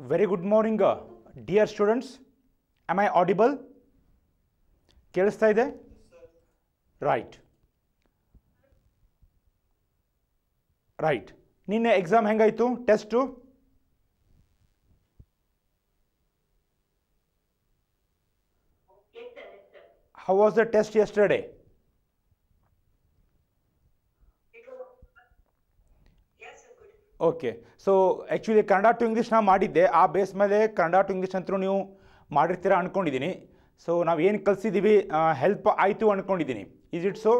very good morning uh, dear students am i audible kelustha ide right right ninne exam hengaitu test 2 How was the test yesterday? Okay so actually Kannada to English ನಾವು ಮಾಡಿದ್ದೆ ಆ base ಮೇಲೆ Kannada to English ಅಂತೂ ನೀವು ಮಾಡಿರ್ತೀರಾ ಅಂದ್ಕೊಂಡಿದ್ದೀನಿ so ನಾವು ಏನು ಕಲಿಸಿದ್ದೀವಿ help ಆಯಿತು ಅಂದ್ಕೊಂಡಿದ್ದೀನಿ ಇಸ್ ಇಟ್ ಸೊ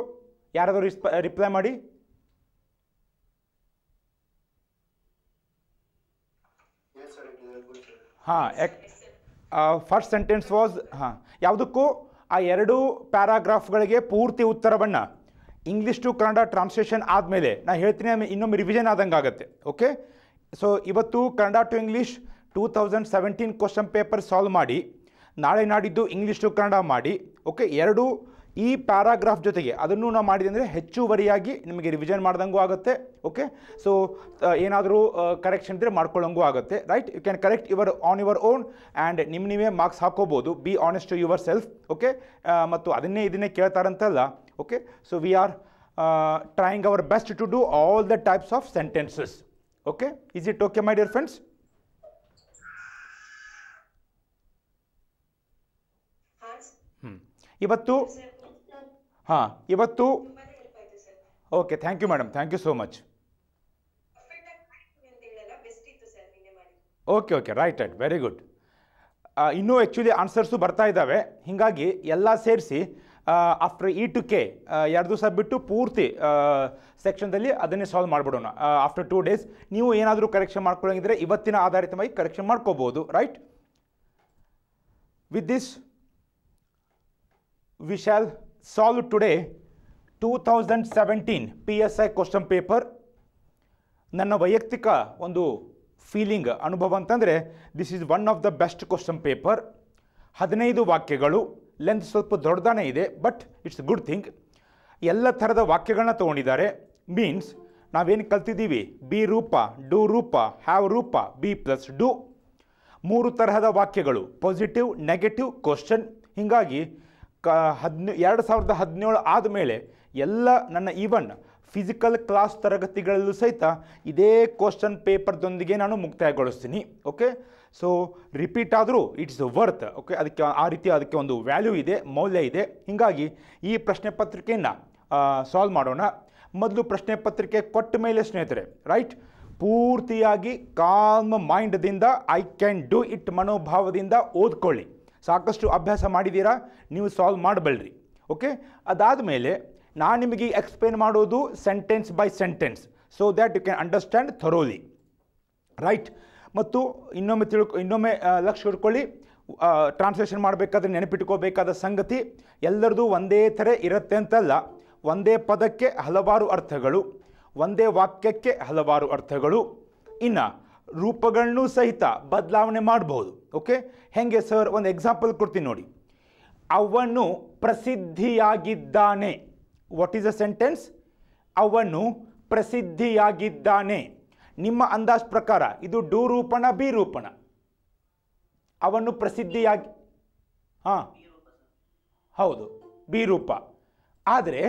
ಯಾರಾದರೂ ರಿಸ್ಪ ರಿಪ್ಲೈ ಮಾಡಿ ಹಾಂ ಫಸ್ಟ್ ಸೆಂಟೆನ್ಸ್ ವಾಸ್ ಹಾಂ ಯಾವುದಕ್ಕೂ ಆ ಎರಡು ಪ್ಯಾರಾಗ್ರಾಫ್ಗಳಿಗೆ ಪೂರ್ತಿ ಉತ್ತರವನ್ನು ಇಂಗ್ಲೀಷ್ ಟು ಕನ್ನಡ ಟ್ರಾನ್ಸ್ಲೇಷನ್ ಆದಮೇಲೆ ನಾನು ಹೇಳ್ತೀನಿ ಆಮೇಲೆ ಇನ್ನೊಮ್ಮೆ ರಿವಿಷನ್ ಆದಂಗೆ ಆಗುತ್ತೆ ಓಕೆ ಸೊ ಇವತ್ತು Kannada to English two thousand seventeen question paper solve ಮಾಡಿ ನಾಳೆ ನಾಡಿದ್ದು ಇಂಗ್ಲೀಷ್ ಟು ಕನ್ನಡ ಮಾಡಿ ಓಕೆ ಎರಡು ಈ ಪ್ಯಾರಾಗ್ರಾಫ್ ಜೊತೆಗೆ ಅದನ್ನು ನಾವು ಮಾಡಿದೆ ಅಂದರೆ ಹೆಚ್ಚುವರಿಯಾಗಿ ನಿಮಗೆ ರಿವಿಷನ್ ಮಾಡ್ದಂಗೂ ಆಗುತ್ತೆ ಓಕೆ ಸೊ ಏನಾದರೂ ಕರೆಕ್ಷನ್ ಇದ್ದರೆ ಮಾಡ್ಕೊಳ್ಳೋಂಗೂ ಆಗುತ್ತೆ right you can correct your on your own and ನಿಮ್ಮ ನೀವೇ ಮಾರ್ಕ್ಸ್ ಹಾಕೋಬೋದು be honest to yourself okay ಮತ್ತು ಅದನ್ನೇ ಇದನ್ನೇ ಕೇಳ್ತಾರಂತಲ್ಲ okay so we are uh, trying our best to do all the types of sentences okay is it okay my dear friends ಇವತ್ತು ಹಾಂ ಇವತ್ತು okay thank you madam thank you so much okay okay right right very good ಇನ್ನೂ actually answers ಬರ್ತಾ ಇದ್ದಾವೆ ಹೀಗಾಗಿ ಎಲ್ಲ ಸೇರಿಸಿ after E to K ಎರಡು ದಿವಸ ಬಿಟ್ಟು ಪೂರ್ತಿ ಸೆಕ್ಷನ್ದಲ್ಲಿ ಅದನ್ನೇ ಸಾಲ್ವ್ ಮಾಡಿಬಿಡೋಣ ಆಫ್ಟರ್ ಟೂ ಡೇಸ್ ನೀವು ಏನಾದರೂ ಕರೆಕ್ಷನ್ ಮಾಡ್ಕೊಳ್ಳೋಂಗಿದ್ರೆ ಇವತ್ತಿನ ಆಧಾರಿತವಾಗಿ ಕರೆಕ್ಷನ್ ಮಾಡ್ಕೋಬೋದು right with this we shall solve today two thousand seventeen P S I question paper ನನ್ನ ವೈಯಕ್ತಿಕ ಒಂದು ಫೀಲಿಂಗ್ ಅನುಭವ ಅಂತಂದರೆ this is one of the best question paper ಹದಿನೈದು ವಾಕ್ಯಗಳು ಲೆಂತ್ ಸ್ವಲ್ಪ ದೊಡ್ಡದಾನೇ ಇದೆ ಬಟ್ ಇಟ್ಸ್ ಗುಡ್ ಥಿಂಗ್ ಎಲ್ಲ ಥರದ ವಾಕ್ಯಗಳನ್ನ ತೊಗೊಂಡಿದ್ದಾರೆ ಮೀನ್ಸ್ ನಾವೇನು ಕಲ್ತಿದ್ದೀವಿ ಬಿ ರೂಪ ಡು ರೂಪ ಹ್ಯಾವ್ ರೂಪ ಬಿ ಪ್ಲಸ್ ಡು ಮೂರು ತರಹದ ವಾಕ್ಯಗಳು ಪಾಸಿಟಿವ್ ನೆಗೆಟಿವ್ ಕ್ವಶನ್ ಹೀಗಾಗಿ ಕ ಹದಿನ ಎರಡು ಸಾವಿರದ ಹದಿನೇಳು ಆದಮೇಲೆ ಎಲ್ಲ ನನ್ನ ಈವನ್ ಫಿಸಿಕಲ್ ಕ್ಲಾಸ್ ತರಗತಿಗಳಲ್ಲೂ ಸಹಿತ ಇದೇ ಕ್ವಶನ್ ಪೇಪರ್ದೊಂದಿಗೆ ನಾನು ಮುಕ್ತಾಯಗೊಳಿಸ್ತೀನಿ ಓಕೆ ಸೊ ರಿಪೀಟ್ ಆದರೂ ಇಟ್ಸ್ ವರ್ತ್ ಓಕೆ ಅದಕ್ಕೆ ಆ ರೀತಿ ಅದಕ್ಕೆ ಒಂದು ವ್ಯಾಲ್ಯೂ ಇದೆ ಮೌಲ್ಯ ಇದೆ ಹೀಗಾಗಿ ಈ ಪ್ರಶ್ನೆ ಪತ್ರಿಕೆಯನ್ನು ಸಾಲ್ವ್ ಮಾಡೋಣ ಮೊದಲು ಪ್ರಶ್ನೆ ಪತ್ರಿಕೆ ಕೊಟ್ಟ ಮೇಲೆ ಸ್ನೇಹಿತರೆ ರೈಟ್ ಪೂರ್ತಿಯಾಗಿ ಕಾಮ್ ಮೈಂಡ್ದಿಂದ ಐ ಕ್ಯಾನ್ ಡೂ ಇಟ್ ಮನೋಭಾವದಿಂದ ಓದ್ಕೊಳ್ಳಿ ಸಾಕಷ್ಟು ಅಭ್ಯಾಸ ಮಾಡಿದ್ದೀರಾ ನೀವು ಸಾಲ್ವ್ ಮಾಡಬಲ್ರಿ ಓಕೆ ಅದಾದ ಮೇಲೆ ನಾನು ನಿಮಗೆ ಎಕ್ಸ್ಪ್ಲೇನ್ ಮಾಡೋದು sentence by sentence so that you can understand thoroughly right ಮತ್ತು ಇನ್ನೊಮ್ಮೆ ತಿಳ್ಕೊ ಇನ್ನೊಮ್ಮೆ ಲಕ್ಷ್ಯ ಹುಡ್ಕೊಳ್ಳಿ ಟ್ರಾನ್ಸ್ಲೇಷನ್ ಮಾಡಬೇಕಾದ್ರೆ ನೆನಪಿಟ್ಕೋಬೇಕಾದ ಸಂಗತಿ ಎಲ್ಲರದು ಒಂದೇ ಥರ ಇರುತ್ತೆ ಅಂತಲ್ಲ ಒಂದೇ ಪದಕ್ಕೆ ಹಲವಾರು ಅರ್ಥಗಳು ಒಂದೇ ವಾಕ್ಯಕ್ಕೆ ಹಲವಾರು ಅರ್ಥಗಳು ಇನ್ನು ರೂಪಗಳನ್ನು ಸಹಿತ ಬದಲಾವಣೆ ಮಾಡಬಹುದು ಓಕೆ ಹೆಂಗೆ ಸರ್ ಒಂದು ಎಕ್ಸಾಂಪಲ್ ಕೊಡ್ತೀನಿ ನೋಡಿ ಅವನು ಪ್ರಸಿದ್ಧಿಯಾಗಿದ್ದಾನೆ ವಾಟ್ ಈಸ್ ಅ ಸೆಂಟೆನ್ಸ್ ಅವನು ಪ್ರಸಿದ್ಧಿಯಾಗಿದ್ದಾನೆ ನಿಮ್ಮ ಅಂದಾಜ್ ಪ್ರಕಾರ ಇದು ಡೂರೂಪಣ ರೂಪಣ ಬಿ ರೂಪಣ ಅವನ್ನು ಪ್ರಸಿದ್ಧಿಯಾಗಿ ಹಾ ಹೌದು ಬಿ ರೂಪ ಆದರೆ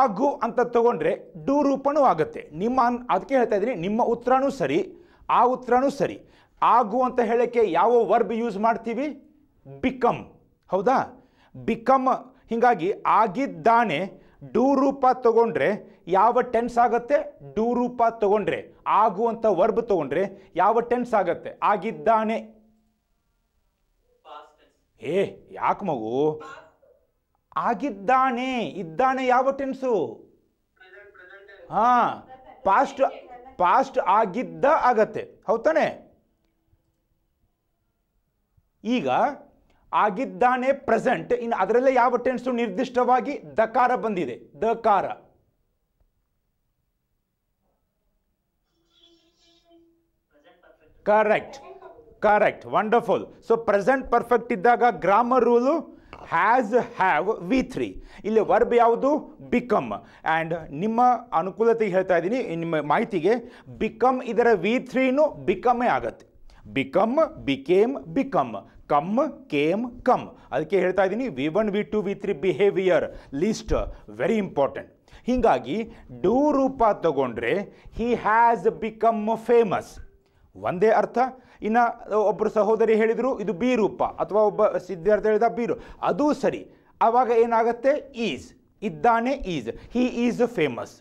ಆಗು ಅಂತ ತಗೊಂಡ್ರೆ ಡೂರೂಪನೂ ಆಗುತ್ತೆ ನಿಮ್ಮ ಅನ್ ಅದಕ್ಕೆ ಹೇಳ್ತಾ ಇದ್ದೀನಿ ನಿಮ್ಮ ಉತ್ತರನೂ ಸರಿ ಆ ಉತ್ತರನೂ ಸರಿ ಆಗು ಅಂತ ಹೇಳೋಕ್ಕೆ ಯಾವ ವರ್ಬ್ ಯೂಸ್ ಮಾಡ್ತೀವಿ ಬಿಕಮ್ ಹೌದಾ ಬಿಕಮ್ ಹೀಗಾಗಿ ಆಗಿದ್ದಾನೆ ಡೂರೂಪ ತಗೊಂಡ್ರೆ ಯಾವ ಟೆನ್ಸ್ ಆಗುತ್ತೆ ಡೂ ರೂಪ ತಗೊಂಡ್ರೆ ಆಗುವಂತ ವರ್ಬ್ ತಗೊಂಡ್ರೆ ಯಾವ ಟೆನ್ಸ್ ಆಗತ್ತೆ ಆಗಿದ್ದಾನೆ ಏ ಯಾಕೆ ಮಗು ಆಗಿದ್ದಾನೆ ಇದ್ದಾನೆ ಯಾವ ಟೆನ್ಸು ಹಾ ಪಾಸ್ಟ್ ಪಾಸ್ಟ್ ಆಗಿದ್ದ ಆಗತ್ತೆ ಹೌದಾನೆ ಈಗ ಆಗಿದ್ದಾನೆ ಪ್ರೆಸೆಂಟ್ ಇನ್ನು ಅದರಲ್ಲೇ ಯಾವ ಟೆನ್ಸು ನಿರ್ದಿಷ್ಟವಾಗಿ ದಕಾರ ಬಂದಿದೆ ದಕಾರ correct correct wonderful so present perfect ಇದ್ದಾಗ grammar rule has have V three ಇಲ್ಲಿ ವರ್ಬ್ ಯಾವುದು ಬಿಕಮ್ ಆ್ಯಂಡ್ ನಿಮ್ಮ ಅನುಕೂಲತೆಗೆ ಹೇಳ್ತಾ ಇದ್ದೀನಿ ನಿಮ್ಮ ಮಾಹಿತಿಗೆ ಬಿಕಮ್ ಇದರ ವಿ ಥ್ರೀನು ಬಿಕಮ್ಮೇ ಆಗತ್ತೆ become became become come came come ಅದಕ್ಕೆ ಹೇಳ್ತಾ ಇದ್ದೀನಿ V one V two V three behaviour list very important ಹೀಗಾಗಿ ಡೂ ರೂಪ ತಗೊಂಡ್ರೆ ಹಿ ಹ್ಯಾಸ್ ಬಿಕಮ್ ಫೇಮಸ್ ಒಂದೇ ಅರ್ಥ ಇನ್ನು ಒಬ್ಬರು ಸಹೋದರಿ ಹೇಳಿದರು ಇದು ಬಿ ರೂಪ ಅಥವಾ ಒಬ್ಬ ಸಿದ್ಧಾರ್ಥ ಹೇಳಿದ ಬೀರು ಅದೂ ಸರಿ ಆವಾಗ ಏನಾಗುತ್ತೆ ಈಸ್ ಇದ್ದಾನೆ ಈಸ್ ಹೀ ಈಸ್ ಫೇಮಸ್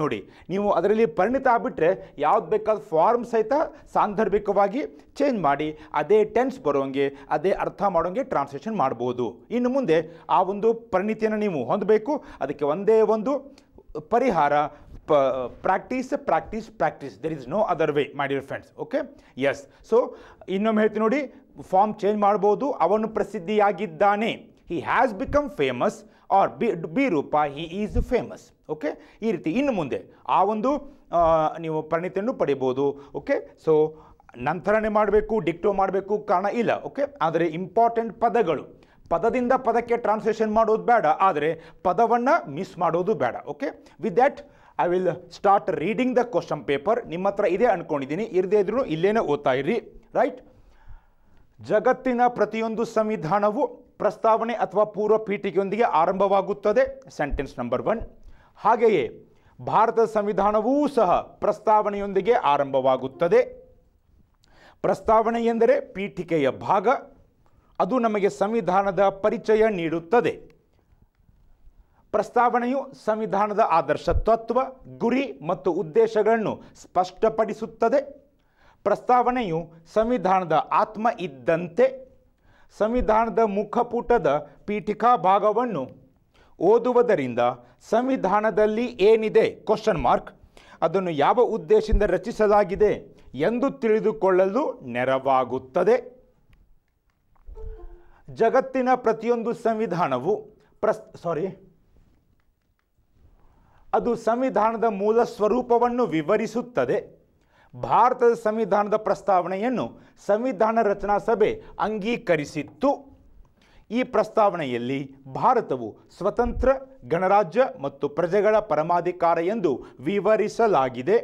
ನೋಡಿ ನೀವು ಅದರಲ್ಲಿ ಪರಿಣಿತ ಆಗಿಬಿಟ್ರೆ ಯಾವ್ದು ಬೇಕಾದ ಫಾರ್ಮ್ ಸಹಿತ ಸಾಂದರ್ಭಿಕವಾಗಿ ಚೇಂಜ್ ಮಾಡಿ ಅದೇ ಟೆನ್ಸ್ ಬರೋಂಗೆ ಅದೇ ಅರ್ಥ ಮಾಡೋಂಗೆ ಟ್ರಾನ್ಸ್ಲೇಷನ್ ಮಾಡ್ಬೋದು ಇನ್ನು ಮುಂದೆ ಆ ಒಂದು ಪರಿಣಿತಿಯನ್ನು ನೀವು ಹೊಂದಬೇಕು ಅದಕ್ಕೆ ಒಂದೇ ಒಂದು ಪರಿಹಾರ practice practice practice there is no other way dear friends okay yes so ಇನ್ನೊಮ್ಮೆ ಹೇಳ್ತೀನಿ ನೋಡಿ ಫಾರ್ಮ್ ಚೇಂಜ್ ಮಾಡ್ಬೋದು ಅವನು ಪ್ರಸಿದ್ಧಿಯಾಗಿದ್ದಾನೆ he has become famous or be be ರೂಪ ಹಿ ಈಸ್ ಫೇಮಸ್ ಓಕೆ ಈ ರೀತಿ ಇನ್ನು ಮುಂದೆ ಆ ಒಂದು ನೀವು ಪರಿಣಿತಿಯನ್ನು ಪಡಿಬೋದು ಓಕೆ ಸೊ ನಂತರನೇ ಮಾಡಬೇಕು ಡಿಕ್ಟೋ ಮಾಡಬೇಕು ಕಾರಣ ಇಲ್ಲ ಓಕೆ ಆದರೆ ಇಂಪಾರ್ಟೆಂಟ್ ಪದಗಳು ಪದದಿಂದ ಪದಕ್ಕೆ ಟ್ರಾನ್ಸ್ಲೇಷನ್ ಮಾಡೋದು ಬೇಡ ಆದರೆ ಪದವನ್ನು ಮಿಸ್ ಮಾಡೋದು ಬೇಡ okay with that I will start reading the question paper ನಿಮ್ಮ ಹತ್ರ ಇದೇ ಅಂದ್ಕೊಂಡಿದ್ದೀನಿ ಇರದೇ ಇದ್ರೂ ಇಲ್ಲೇನೇ ಓದ್ತಾ ಇರಿ ರೈಟ್ ಜಗತ್ತಿನ ಪ್ರತಿಯೊಂದು ಸಂವಿಧಾನವು ಪ್ರಸ್ತಾವನೆ ಅಥವಾ ಪೂರ್ವ ಪೀಠಿಕೆಯೊಂದಿಗೆ ಆರಂಭವಾಗುತ್ತದೆ ಸೆಂಟೆನ್ಸ್ ನಂಬರ್ ಒನ್ ಹಾಗೆಯೇ ಭಾರತದ ಸಂವಿಧಾನವೂ ಸಹ ಪ್ರಸ್ತಾವನೆಯೊಂದಿಗೆ ಆರಂಭವಾಗುತ್ತದೆ ಪ್ರಸ್ತಾವನೆ ಎಂದರೆ ಪೀಠಿಕೆಯ ಭಾಗ ಅದು ನಮಗೆ ಸಂವಿಧಾನದ ಪರಿಚಯ ನೀಡುತ್ತದೆ ಪ್ರಸ್ತಾವನೆಯು ಸಂವಿಧಾನದ ಆದರ್ಶ ತತ್ವ ಗುರಿ ಮತ್ತು ಉದ್ದೇಶಗಳನ್ನು ಸ್ಪಷ್ಟಪಡಿಸುತ್ತದೆ ಪ್ರಸ್ತಾವನೆಯು ಸಂವಿಧಾನದ ಆತ್ಮ ಇದ್ದಂತೆ ಸಂವಿಧಾನದ ಮುಖಪುಟದ ಪೀಠಿಕಾ ಭಾಗವನ್ನು ಓದುವುದರಿಂದ ಸಂವಿಧಾನದಲ್ಲಿ ಏನಿದೆ ಕ್ವಶನ್ ಮಾರ್ಕ್ ಅದನ್ನು ಯಾವ ಉದ್ದೇಶದಿಂದ ರಚಿಸಲಾಗಿದೆ ಎಂದು ತಿಳಿದುಕೊಳ್ಳಲು ನೆರವಾಗುತ್ತದೆ ಜಗತ್ತಿನ ಪ್ರತಿಯೊಂದು ಸಂವಿಧಾನವು ಪ್ರಸ್ ಸಾರಿ ಅದು ಸಂವಿಧಾನದ ಮೂಲ ಸ್ವರೂಪವನ್ನು ವಿವರಿಸುತ್ತದೆ ಭಾರತದ ಸಂವಿಧಾನದ ಪ್ರಸ್ತಾವನೆಯನ್ನು ಸಂವಿಧಾನ ರಚನಾ ಸಭೆ ಅಂಗೀಕರಿಸಿತ್ತು ಈ ಪ್ರಸ್ತಾವನೆಯಲ್ಲಿ ಭಾರತವು ಸ್ವತಂತ್ರ ಗಣರಾಜ್ಯ ಮತ್ತು ಪ್ರಜೆಗಳ ಪರಮಾಧಿಕಾರ ಎಂದು ವಿವರಿಸಲಾಗಿದೆ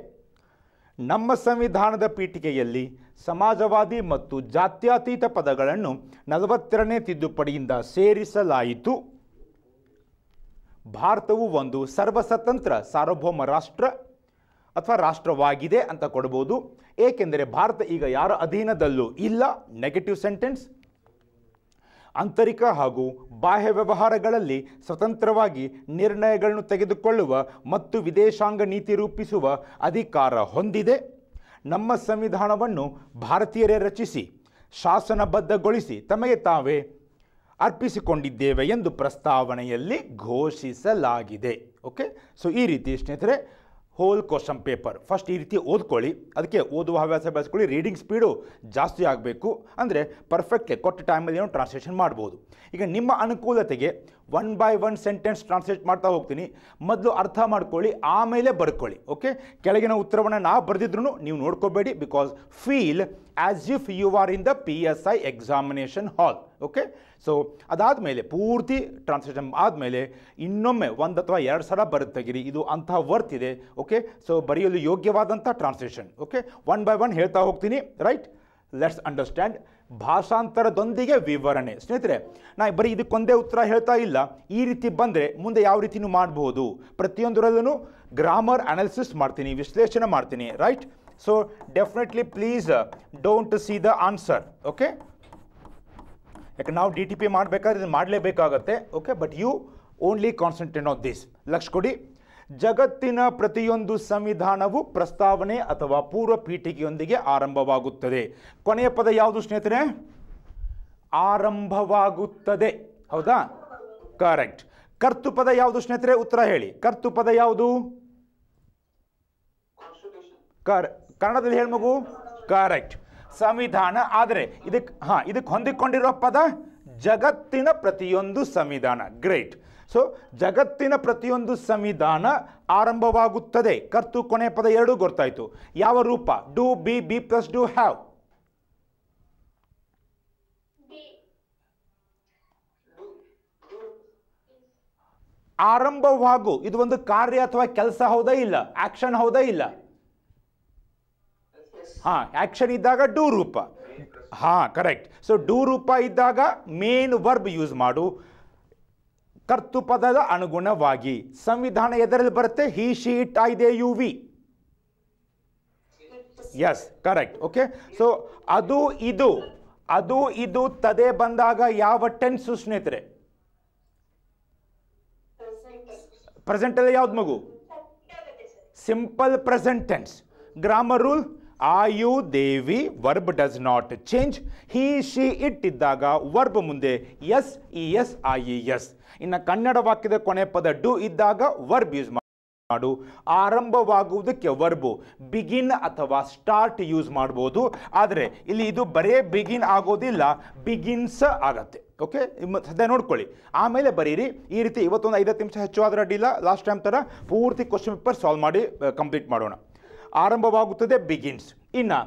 ನಮ್ಮ ಸಂವಿಧಾನದ ಪೀಠಿಕೆಯಲ್ಲಿ ಸಮಾಜವಾದಿ ಮತ್ತು ಜಾತ್ಯತೀತ ಪದಗಳನ್ನು ನಲವತ್ತೆರಡನೇ ತಿದ್ದುಪಡಿಯಿಂದ ಸೇರಿಸಲಾಯಿತು ಭಾರತವು ಒಂದು ಸರ್ವಸ್ವತಂತ್ರ ಸಾರ್ವಭೌಮ ರಾಷ್ಟ್ರ ಅಥವಾ ರಾಷ್ಟ್ರವಾಗಿದೆ ಅಂತ ಕೊಡ್ಬೋದು ಏಕೆಂದರೆ ಭಾರತ ಈಗ ಯಾರ ಅಧೀನದಲ್ಲೂ ಇಲ್ಲ ನೆಗೆಟಿವ್ ಸೆಂಟೆನ್ಸ್ ಆಂತರಿಕ ಹಾಗೂ ಬಾಹ್ಯ ವ್ಯವಹಾರಗಳಲ್ಲಿ ಸ್ವತಂತ್ರವಾಗಿ ನಿರ್ಣಯಗಳನ್ನು ತೆಗೆದುಕೊಳ್ಳುವ ಮತ್ತು ವಿದೇಶಾಂಗ ನೀತಿ ರೂಪಿಸುವ ಅಧಿಕಾರ ಹೊಂದಿದೆ ನಮ್ಮ ಸಂವಿಧಾನವನ್ನು ಭಾರತೀಯರೇ ರಚಿಸಿ ಶಾಸನಬದ್ಧಗೊಳಿಸಿ ತಮಗೆ ತಾವೇ ಅರ್ಪಿಸಿಕೊಂಡಿದ್ದೇವೆ ಎಂದು ಪ್ರಸ್ತಾವನೆಯಲ್ಲಿ ಘೋಷಿಸಲಾಗಿದೆ ಓಕೆ ಸೊ ಈ ರೀತಿ ಸ್ನೇಹಿತರೆ ಹೋಲ್ ಕ್ವಶನ್ ಪೇಪರ್ ಫಸ್ಟ್ ಈ ರೀತಿ ಓದ್ಕೊಳ್ಳಿ ಅದಕ್ಕೆ ಓದುವ ಹವ್ಯಾಸ ಬೆಳೆಸ್ಕೊಳ್ಳಿ ರೀಡಿಂಗ್ ಸ್ಪೀಡು ಜಾಸ್ತಿ ಆಗಬೇಕು ಅಂದರೆ ಪರ್ಫೆಕ್ಟ್ಲಿ ಕೊಟ್ಟ ಟೈಮಲ್ಲಿ ಏನು ಟ್ರಾನ್ಸ್ಲೇಷನ್ ಮಾಡ್ಬೋದು ಈಗ ನಿಮ್ಮ ಅನುಕೂಲತೆಗೆ one by one sentence translate ಮಾಡ್ತಾ ಹೋಗ್ತೀನಿ ಮೊದಲು ಅರ್ಥ ಮಾಡ್ಕೊಳ್ಳಿ ಆಮೇಲೆ ಬರ್ಕೊಳ್ಳಿ ಓಕೆ ಕೆಳಗಿನ ಉತ್ತರವನ್ನು ನಾವು ಬರೆದಿದ್ರು ನೀವು ನೋಡ್ಕೋಬೇಡಿ because feel as if you are in the P S I examination hall okay so ಮೇಲೆ ಪೂರ್ತಿ ಟ್ರಾನ್ಸ್ಲೇಷನ್ ಆದಮೇಲೆ ಇನ್ನೊಮ್ಮೆ ಒಂದು ಅಥವಾ ಎರಡು ಸಲ ಬರೆದು ಇದು ಅಂತಹ ವರ್ತ್ ಇದೆ ಓಕೆ ಸೊ ಬರೆಯಲು ಯೋಗ್ಯವಾದಂಥ translation okay one by one ಹೇಳ್ತಾ ಹೋಗ್ತೀನಿ ರೈಟ್ ಲೆಟ್ಸ್ ಅಂಡರ್ಸ್ಟ್ಯಾಂಡ್ ಭಾಷಾಂತರದೊಂದಿಗೆ ವಿವರಣೆ ಸ್ನೇಹಿತರೆ ನಾ ಬರೀ ಇದಕ್ಕೊಂದೇ ಉತ್ತರ ಹೇಳ್ತಾ ಇಲ್ಲ ಈ ರೀತಿ ಬಂದರೆ ಮುಂದೆ ಯಾವ ರೀತಿನೂ ಮಾಡಬಹುದು ಪ್ರತಿಯೊಂದರಲ್ಲೂ ಗ್ರಾಮರ್ ಅನಾಲಿಸಿಸ್ ಮಾಡ್ತೀನಿ ವಿಶ್ಲೇಷಣೆ ಮಾಡ್ತೀನಿ right so definitely please don't see the answer okay ಯಾಕೆ ನಾವು ಡಿ ಟಿ ಪಿ ಮಾಡಬೇಕಾದ್ರೆ ಇದು ಮಾಡಲೇಬೇಕಾಗತ್ತೆ okay but you only concentrate on this ಲಕ್ಷ ಕೊಡಿ ಜಗತ್ತಿನ ಪ್ರತಿಯೊಂದು ಸಂವಿಧಾನವು ಪ್ರಸ್ತಾವನೆ ಅಥವಾ ಪೂರ್ವ ಪೀಠಿಕೆಯೊಂದಿಗೆ ಆರಂಭವಾಗುತ್ತದೆ ಕೊನೆಯ ಪದ ಯಾವುದು ಸ್ನೇಹಿತರೆ ಆರಂಭವಾಗುತ್ತದೆ ಹೌದಾ ಕರೆಕ್ಟ್ ಪದ ಯಾವುದು ಸ್ನೇಹಿತರೆ ಉತ್ತರ ಹೇಳಿ ಪದ ಯಾವುದು ಕನ್ನಡದಲ್ಲಿ ಹೇಳಿ ಮಗು ಕರೆಕ್ಟ್ ಸಂವಿಧಾನ ಆದರೆ ಇದಕ್ಕೆ ಹಾ ಇದಕ್ಕೆ ಹೊಂದಿಕೊಂಡಿರೋ ಪದ ಜಗತ್ತಿನ ಪ್ರತಿಯೊಂದು ಸಂವಿಧಾನ ಗ್ರೇಟ್ ಸೊ ಜಗತ್ತಿನ ಪ್ರತಿಯೊಂದು ಸಂವಿಧಾನ ಆರಂಭವಾಗುತ್ತದೆ ಕರ್ತು ಕೊನೆ ಪದ ಎರಡೂ ಗೊತ್ತಾಯಿತು ಯಾವ ರೂಪ do be be plus do have ಆರಂಭವಾಗು ಇದು ಒಂದು ಕಾರ್ಯ ಅಥವಾ ಕೆಲಸ ಹೌದಾ ಇಲ್ಲ ಆಕ್ಷನ್ ಹೌದಾ ಇಲ್ಲ ಹಾ ಆಕ್ಷನ್ ಇದ್ದಾಗ ಡೂ ರೂಪ ಹಾ ಕರೆಕ್ಟ್ ಸೊ ಡೂ ರೂಪ ಇದ್ದಾಗ ಮೇನ್ ವರ್ಬ್ ಯೂಸ್ ಮಾಡು ಪದದ ಅನುಗುಣವಾಗಿ ಸಂವಿಧಾನ ಎದರಲ್ಲಿ ಬರುತ್ತೆ he she it I they you we yes correct okay so ಅದು ಇದು ಅದು ಇದು ತದೆ ಬಂದಾಗ ಯಾವ ಟೆನ್ಸ್ ಸ್ನೇಹಿತರೆ ಪ್ರೆಸೆಂಟಲ್ಲಿ ಯಾವ್ದು ಮಗು simple present tense grammar rule I you they we verb does not change he she it ಇದ್ದಾಗ ವರ್ಬ್ ಮುಂದೆ S E S I S ಇನ್ನು ಕನ್ನಡ ವಾಕ್ಯದ ಕೊನೆ ಪದ ಡು ಇದ್ದಾಗ ವರ್ಬ್ ಯೂಸ್ ಮಾಡು ಆರಂಭವಾಗುವುದಕ್ಕೆ ವರ್ಬು ಬಿಗಿನ್ ಅಥವಾ ಸ್ಟಾರ್ಟ್ ಯೂಸ್ ಮಾಡ್ಬೋದು ಆದರೆ ಇಲ್ಲಿ ಇದು ಬರೇ ಬಿಗಿನ್ ಆಗೋದಿಲ್ಲ ಬಿಗಿನ್ಸ್ ಆಗತ್ತೆ ಓಕೆ ಸದ್ಯ ನೋಡ್ಕೊಳ್ಳಿ ಆಮೇಲೆ ಬರೀರಿ ಈ ರೀತಿ ಇವತ್ತೊಂದು ಐವತ್ತು ನಿಮಿಷ ಹೆಚ್ಚು ಆದರೆ ಅಡ್ಡಿಲ್ಲ ಲಾಸ್ಟ್ ಟೈಮ್ ಥರ ಪೂರ್ತಿ ಕ್ವಶನ್ ಪೇಪರ್ ಸಾಲ್ವ್ ಮಾಡಿ ಕಂಪ್ಲೀಟ್ ಮಾಡೋಣ ಆರಂಭವಾಗುತ್ತದೆ ಬಿಗಿನ್ಸ್ ಇನ್ನು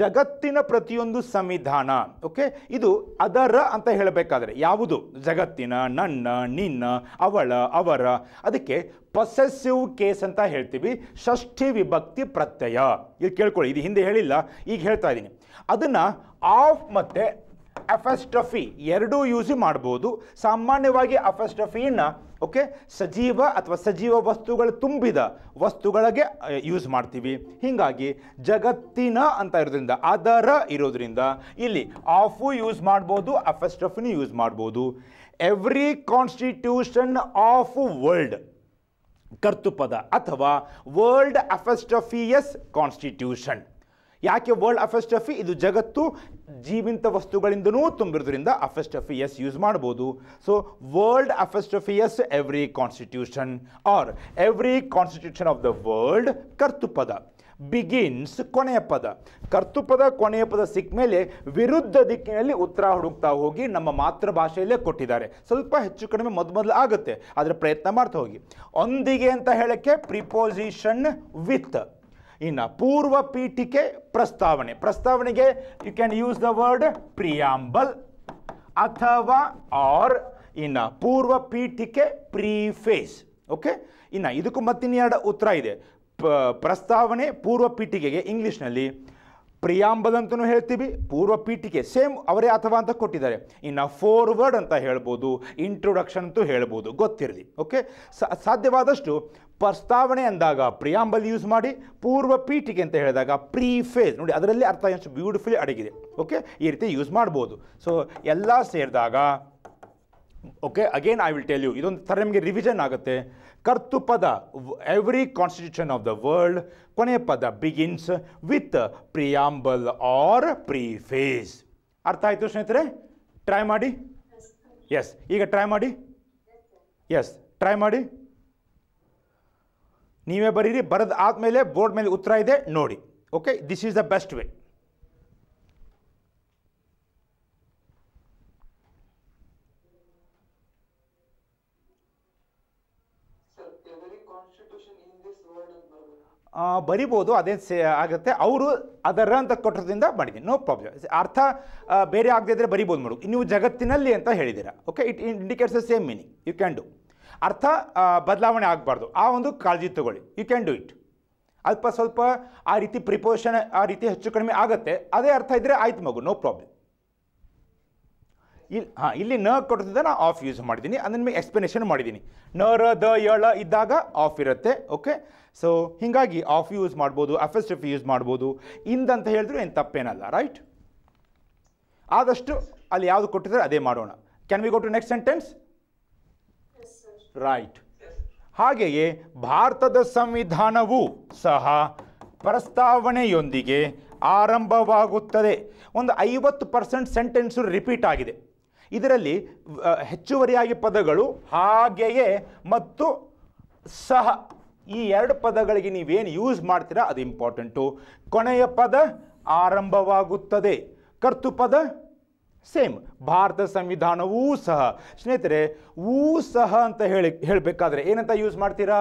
ಜಗತ್ತಿನ ಪ್ರತಿಯೊಂದು ಸಂವಿಧಾನ ಓಕೆ ಇದು ಅದರ ಅಂತ ಹೇಳಬೇಕಾದ್ರೆ ಯಾವುದು ಜಗತ್ತಿನ ನನ್ನ ನಿನ್ನ ಅವಳ ಅವರ ಅದಕ್ಕೆ ಪೊಸೆಸಿವ್ ಕೇಸ್ ಅಂತ ಹೇಳ್ತೀವಿ ಷಷ್ಠಿ ವಿಭಕ್ತಿ ಪ್ರತ್ಯಯ ಇದು ಕೇಳ್ಕೊಳ್ಳಿ ಇದು ಹಿಂದೆ ಹೇಳಿಲ್ಲ ಈಗ ಹೇಳ್ತಾ ಇದ್ದೀನಿ ಅದನ್ನು ಆಫ್ ಮತ್ತು ಅಫೆಸ್ಟಫಿ ಎರಡೂ ಯೂಸ್ ಮಾಡ್ಬೋದು ಸಾಮಾನ್ಯವಾಗಿ ಅಫೆಸ್ಟಫಿಯನ್ನು ಓಕೆ ಸಜೀವ ಅಥವಾ ಸಜೀವ ವಸ್ತುಗಳು ತುಂಬಿದ ವಸ್ತುಗಳಿಗೆ ಯೂಸ್ ಮಾಡ್ತೀವಿ ಹೀಗಾಗಿ ಜಗತ್ತಿನ ಅಂತ ಇರೋದ್ರಿಂದ ಅದರ ಇರೋದ್ರಿಂದ ಇಲ್ಲಿ ಆಫು ಯೂಸ್ ಮಾಡ್ಬೋದು ಅಫೆಸ್ಟಫಿನಿ ಯೂಸ್ ಮಾಡ್ಬೋದು ಎವ್ರಿ ಕಾನ್ಸ್ಟಿಟ್ಯೂಷನ್ ಆಫ್ ವರ್ಲ್ಡ್ ಕರ್ತುಪದ ಅಥವಾ ವರ್ಲ್ಡ್ ಅಫೆಸ್ಟಫಿಯಸ್ ಕಾನ್ಸ್ಟಿಟ್ಯೂಷನ್ ಯಾಕೆ ವರ್ಲ್ಡ್ ಅಫೆಸ್ಟಫಿ ಇದು ಜಗತ್ತು ಜೀವಂತ ವಸ್ತುಗಳಿಂದನೂ ತುಂಬಿರೋದ್ರಿಂದ ಅಫೆಸ್ಟಫಿ ಎಸ್ ಯೂಸ್ ಮಾಡ್ಬೋದು so world apostrophe S every constitution or every constitution of the world ಕರ್ತುಪದ ಬಿಗಿನ್ಸ್ ಕೊನೆಯ ಪದ ಕರ್ತುಪದ ಕೊನೆಯ ಪದ ಸಿಕ್ಕ ಮೇಲೆ ವಿರುದ್ಧ ದಿಕ್ಕಿನಲ್ಲಿ ಉತ್ತರ ಹುಡುಕ್ತಾ ಹೋಗಿ ನಮ್ಮ ಮಾತೃಭಾಷೆಯಲ್ಲೇ ಕೊಟ್ಟಿದ್ದಾರೆ ಸ್ವಲ್ಪ ಹೆಚ್ಚು ಕಡಿಮೆ ಮೊದ ಮೊದಲು ಆಗುತ್ತೆ ಆದರೆ ಪ್ರಯತ್ನ ಮಾಡ್ತಾ ಹೋಗಿ ಒಂದಿಗೆ ಅಂತ ಹೇಳೋಕ್ಕೆ ಪ್ರಿಪೋಸಿಷನ್ ವಿತ್ ಇನ್ನು ಪೂರ್ವ ಪೀಠಿಕೆ ಪ್ರಸ್ತಾವನೆ ಪ್ರಸ್ತಾವನೆಗೆ you can use the word preamble ಅಥವಾ ಆರ್ ಇನ್ನು ಪೂರ್ವ ಪೀಠಿಕೆ ಪ್ರೀಫೇಸ್ ಓಕೆ ಇನ್ನು ಇದಕ್ಕೂ ಮತ್ತಿನ್ನೆರಡು ಉತ್ತರ ಇದೆ ಪ್ರಸ್ತಾವನೆ ಪೂರ್ವ ಪೀಠಿಕೆಗೆ ಇಂಗ್ಲೀಷ್ನಲ್ಲಿ ಪ್ರಿಯಾಂಬಲ್ ಅಂತಲೂ ಹೇಳ್ತೀವಿ ಪೂರ್ವ ಪೀಠಿಕೆ ಸೇಮ್ ಅವರೇ ಅಥವಾ ಅಂತ ಕೊಟ್ಟಿದ್ದಾರೆ ಇನ್ನು ಫೋರ್ವರ್ಡ್ ಅಂತ ಹೇಳ್ಬೋದು ಇಂಟ್ರೊಡಕ್ಷನ್ ಅಂತೂ ಹೇಳ್ಬೋದು ಗೊತ್ತಿರಲಿ ಓಕೆ ಸಾಧ್ಯವಾದಷ್ಟು ಪ್ರಸ್ತಾವನೆ ಅಂದಾಗ ಪ್ರಿಯಾಂಬಲ್ ಯೂಸ್ ಮಾಡಿ ಪೂರ್ವ ಪೀಠಿಕೆ ಅಂತ ಹೇಳಿದಾಗ ಪ್ರೀಫೇಸ್ ನೋಡಿ ಅದರಲ್ಲಿ ಅರ್ಥ ಎಷ್ಟು ಬ್ಯೂಟಿಫುಲಿ ಅಡಗಿದೆ ಓಕೆ ಈ ರೀತಿ ಯೂಸ್ ಮಾಡ್ಬೋದು ಸೊ ಎಲ್ಲ ಸೇರಿದಾಗ okay again I will tell you ಇದೊಂದು ಥರ ನಿಮಗೆ ರಿವಿಷನ್ ಆಗುತ್ತೆ ಪದ every constitution of the world ಕೊನೆ ಪದ begins with preamble or preface ಅರ್ಥ ಆಯಿತು ಸ್ನೇಹಿತರೆ ಟ್ರೈ ಮಾಡಿ ಎಸ್ ಈಗ ಟ್ರೈ ಮಾಡಿ ಎಸ್ ಟ್ರೈ ಮಾಡಿ ನೀವೇ ಬರೀರಿ ಬರೆದು ಆದಮೇಲೆ ಬೋರ್ಡ್ ಮೇಲೆ ಉತ್ತರ ಇದೆ ನೋಡಿ okay this is the best way ಬರಿಬೋದು ಅದೇ ಸೇ ಆಗುತ್ತೆ ಅವರು ಅದರ ಅಂತ ಕೊಟ್ಟದ್ರಿಂದ ಮಾಡಿದ್ದೀನಿ ನೋ ಪ್ರಾಬ್ಲಮ್ ಅರ್ಥ ಬೇರೆ ಆಗದೇ ಇದ್ದರೆ ಬರಿಬೋದು ಮಾಡು ನೀವು ಜಗತ್ತಿನಲ್ಲಿ ಅಂತ ಹೇಳಿದ್ದೀರಾ okay it indicates the same meaning you can do ಅರ್ಥ ಬದಲಾವಣೆ ಆಗಬಾರ್ದು ಆ ಒಂದು ಕಾಳಜಿ ತಗೊಳ್ಳಿ ಯು ಕ್ಯಾನ್ ಡೂ ಇಟ್ ಅಲ್ಪ ಸ್ವಲ್ಪ ಆ ರೀತಿ ಪ್ರಿಪೋಷನ್ ಆ ರೀತಿ ಹೆಚ್ಚು ಕಡಿಮೆ ಆಗುತ್ತೆ ಅದೇ ಅರ್ಥ ಇದ್ದರೆ ಆಯ್ತು ಮಗು ನೋ ಪ್ರಾಬ್ಲಮ್ ಇಲ್ಲಿ ಹಾಂ ಇಲ್ಲಿ ನ ಕೊಟ್ಟಿದ್ದ ನಾನು ಆಫ್ ಯೂಸ್ ಮಾಡಿದ್ದೀನಿ ಅದನ್ನ ಮೇಲೆ ಎಕ್ಸ್ಪ್ಲನೇಷನ್ ಮಾಡಿದ್ದೀನಿ ನ ರ ದ ಯಳ ಇದ್ದಾಗ ಆಫ್ ಇರುತ್ತೆ ಓಕೆ ಸೊ ಹೀಗಾಗಿ ಆಫ್ ಯೂಸ್ ಮಾಡ್ಬೋದು ಅಫೆಸ್ಟಿಫ್ ಯೂಸ್ ಮಾಡ್ಬೋದು ಇಂದಂತ ಹೇಳಿದ್ರು ಏನು ತಪ್ಪೇನಲ್ಲ ರೈಟ್ ಆದಷ್ಟು ಅಲ್ಲಿ ಯಾವುದು ಕೊಟ್ಟಿದ್ರೆ ಅದೇ ಮಾಡೋಣ can we go to next sentence right ಹಾಗೆಯೇ ಭಾರತದ ಸಂವಿಧಾನವು ಸಹ ಪ್ರಸ್ತಾವನೆಯೊಂದಿಗೆ ಆರಂಭವಾಗುತ್ತದೆ ಒಂದು ಐವತ್ತು ಪರ್ಸೆಂಟ್ ಸೆಂಟೆನ್ಸು ರಿಪೀಟ್ ಆಗಿದೆ ಇದರಲ್ಲಿ ಹೆಚ್ಚುವರಿಯಾಗಿ ಪದಗಳು ಹಾಗೆಯೇ ಮತ್ತು ಸಹ ಈ ಎರಡು ಪದಗಳಿಗೆ ನೀವೇನು ಯೂಸ್ ಮಾಡ್ತೀರಾ ಅದು ಇಂಪಾರ್ಟೆಂಟು ಕೊನೆಯ ಪದ ಆರಂಭವಾಗುತ್ತದೆ ಪದ ಸೇಮ್ ಭಾರತ ಸಂವಿಧಾನವೂ ಸಹ ಸ್ನೇಹಿತರೆ ಊ ಸಹ ಅಂತ ಹೇಳಿ ಹೇಳಬೇಕಾದ್ರೆ ಏನಂತ ಯೂಸ್ ಮಾಡ್ತೀರಾ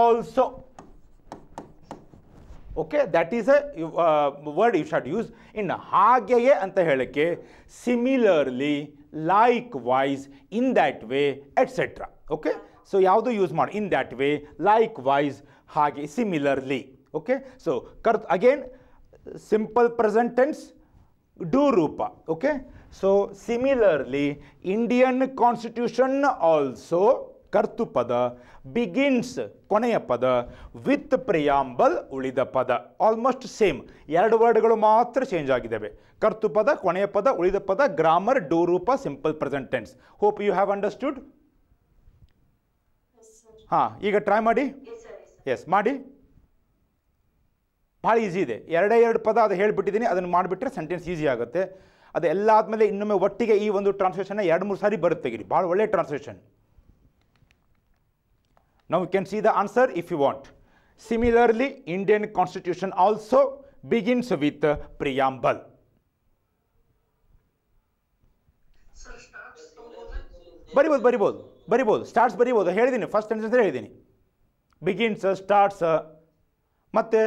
also okay that is a word you should use ಇನ್ನು ಹಾಗೆಯೇ ಅಂತ ಹೇಳಕ್ಕೆ similarly likewise in that way etcetera okay so ಯಾವುದು ಯೂಸ್ ಮಾಡಿ in that way likewise ಹಾಗೆ ಸಿಮಿಲರ್ಲಿ ಓಕೆ ಸೊ ಕರ್ತ್ ಅಗೇನ್ ಸಿಂಪಲ್ ಪ್ರೆಸೆಂಟೆನ್ಸ್ ಡೂ ರೂಪ okay so similarly Indian constitution also ಕರ್ತು ಪದ ಬಿಗಿನ್ಸ್ ಕೊನೆಯ ಪದ ವಿತ್ ಪ್ರಿಯಾಂಬಲ್ ಉಳಿದ ಪದ ಆಲ್ಮೋಸ್ಟ್ ಸೇಮ್ ಎರಡು ವರ್ಡ್ಗಳು ಮಾತ್ರ ಚೇಂಜ್ ಆಗಿದ್ದಾವೆ ಕರ್ತು ಪದ ಕೊನೆಯ ಪದ ಉಳಿದ ಪದ ಗ್ರಾಮರ್ ರೂಪ simple present tense hope you have understood ಹಾಂ ಈಗ ಟ್ರೈ ಮಾಡಿ ಎಸ್ ಮಾಡಿ ಭಾಳ ಈಸಿ ಇದೆ ಎರಡೇ ಎರಡು ಪದ ಅದು ಹೇಳಿಬಿಟ್ಟಿದ್ದೀನಿ ಅದನ್ನು ಮಾಡಿಬಿಟ್ರೆ ಸೆಂಟೆನ್ಸ್ ಈಸಿ ಆಗುತ್ತೆ ಅದೆಲ್ಲ ಆದಮೇಲೆ ಇನ್ನೊಮ್ಮೆ ಒಟ್ಟಿಗೆ ಈ ಒಂದು ಟ್ರಾನ್ಸ್ಲೇಷನ್ನ ಎರಡು ಮೂರು ಸಾರಿ ಬರುತ್ತೆ ತೆಗಿರಿ ಭಾಳ ಒಳ್ಳೆ ಟ್ರಾನ್ಸ್ಲೇಷನ್ ನಾವು can see the answer if you want similarly Indian constitution also begins with preamble ಬರಿಬೋದು ಬರಿಬೋದು ಬರಿಬೋದು ಸ್ಟಾರ್ಟ್ಸ್ ಬರಿಬೋದು ಹೇಳಿದ್ದೀನಿ ಫಸ್ಟ್ ಸೆಂಟೆನ್ಸ್ ಹೇಳಿದ್ದೀನಿ ಬಿಗಿನ್ಸ್ ಸ್ಟಾರ್ಟ್ಸ್ ಮತ್ತು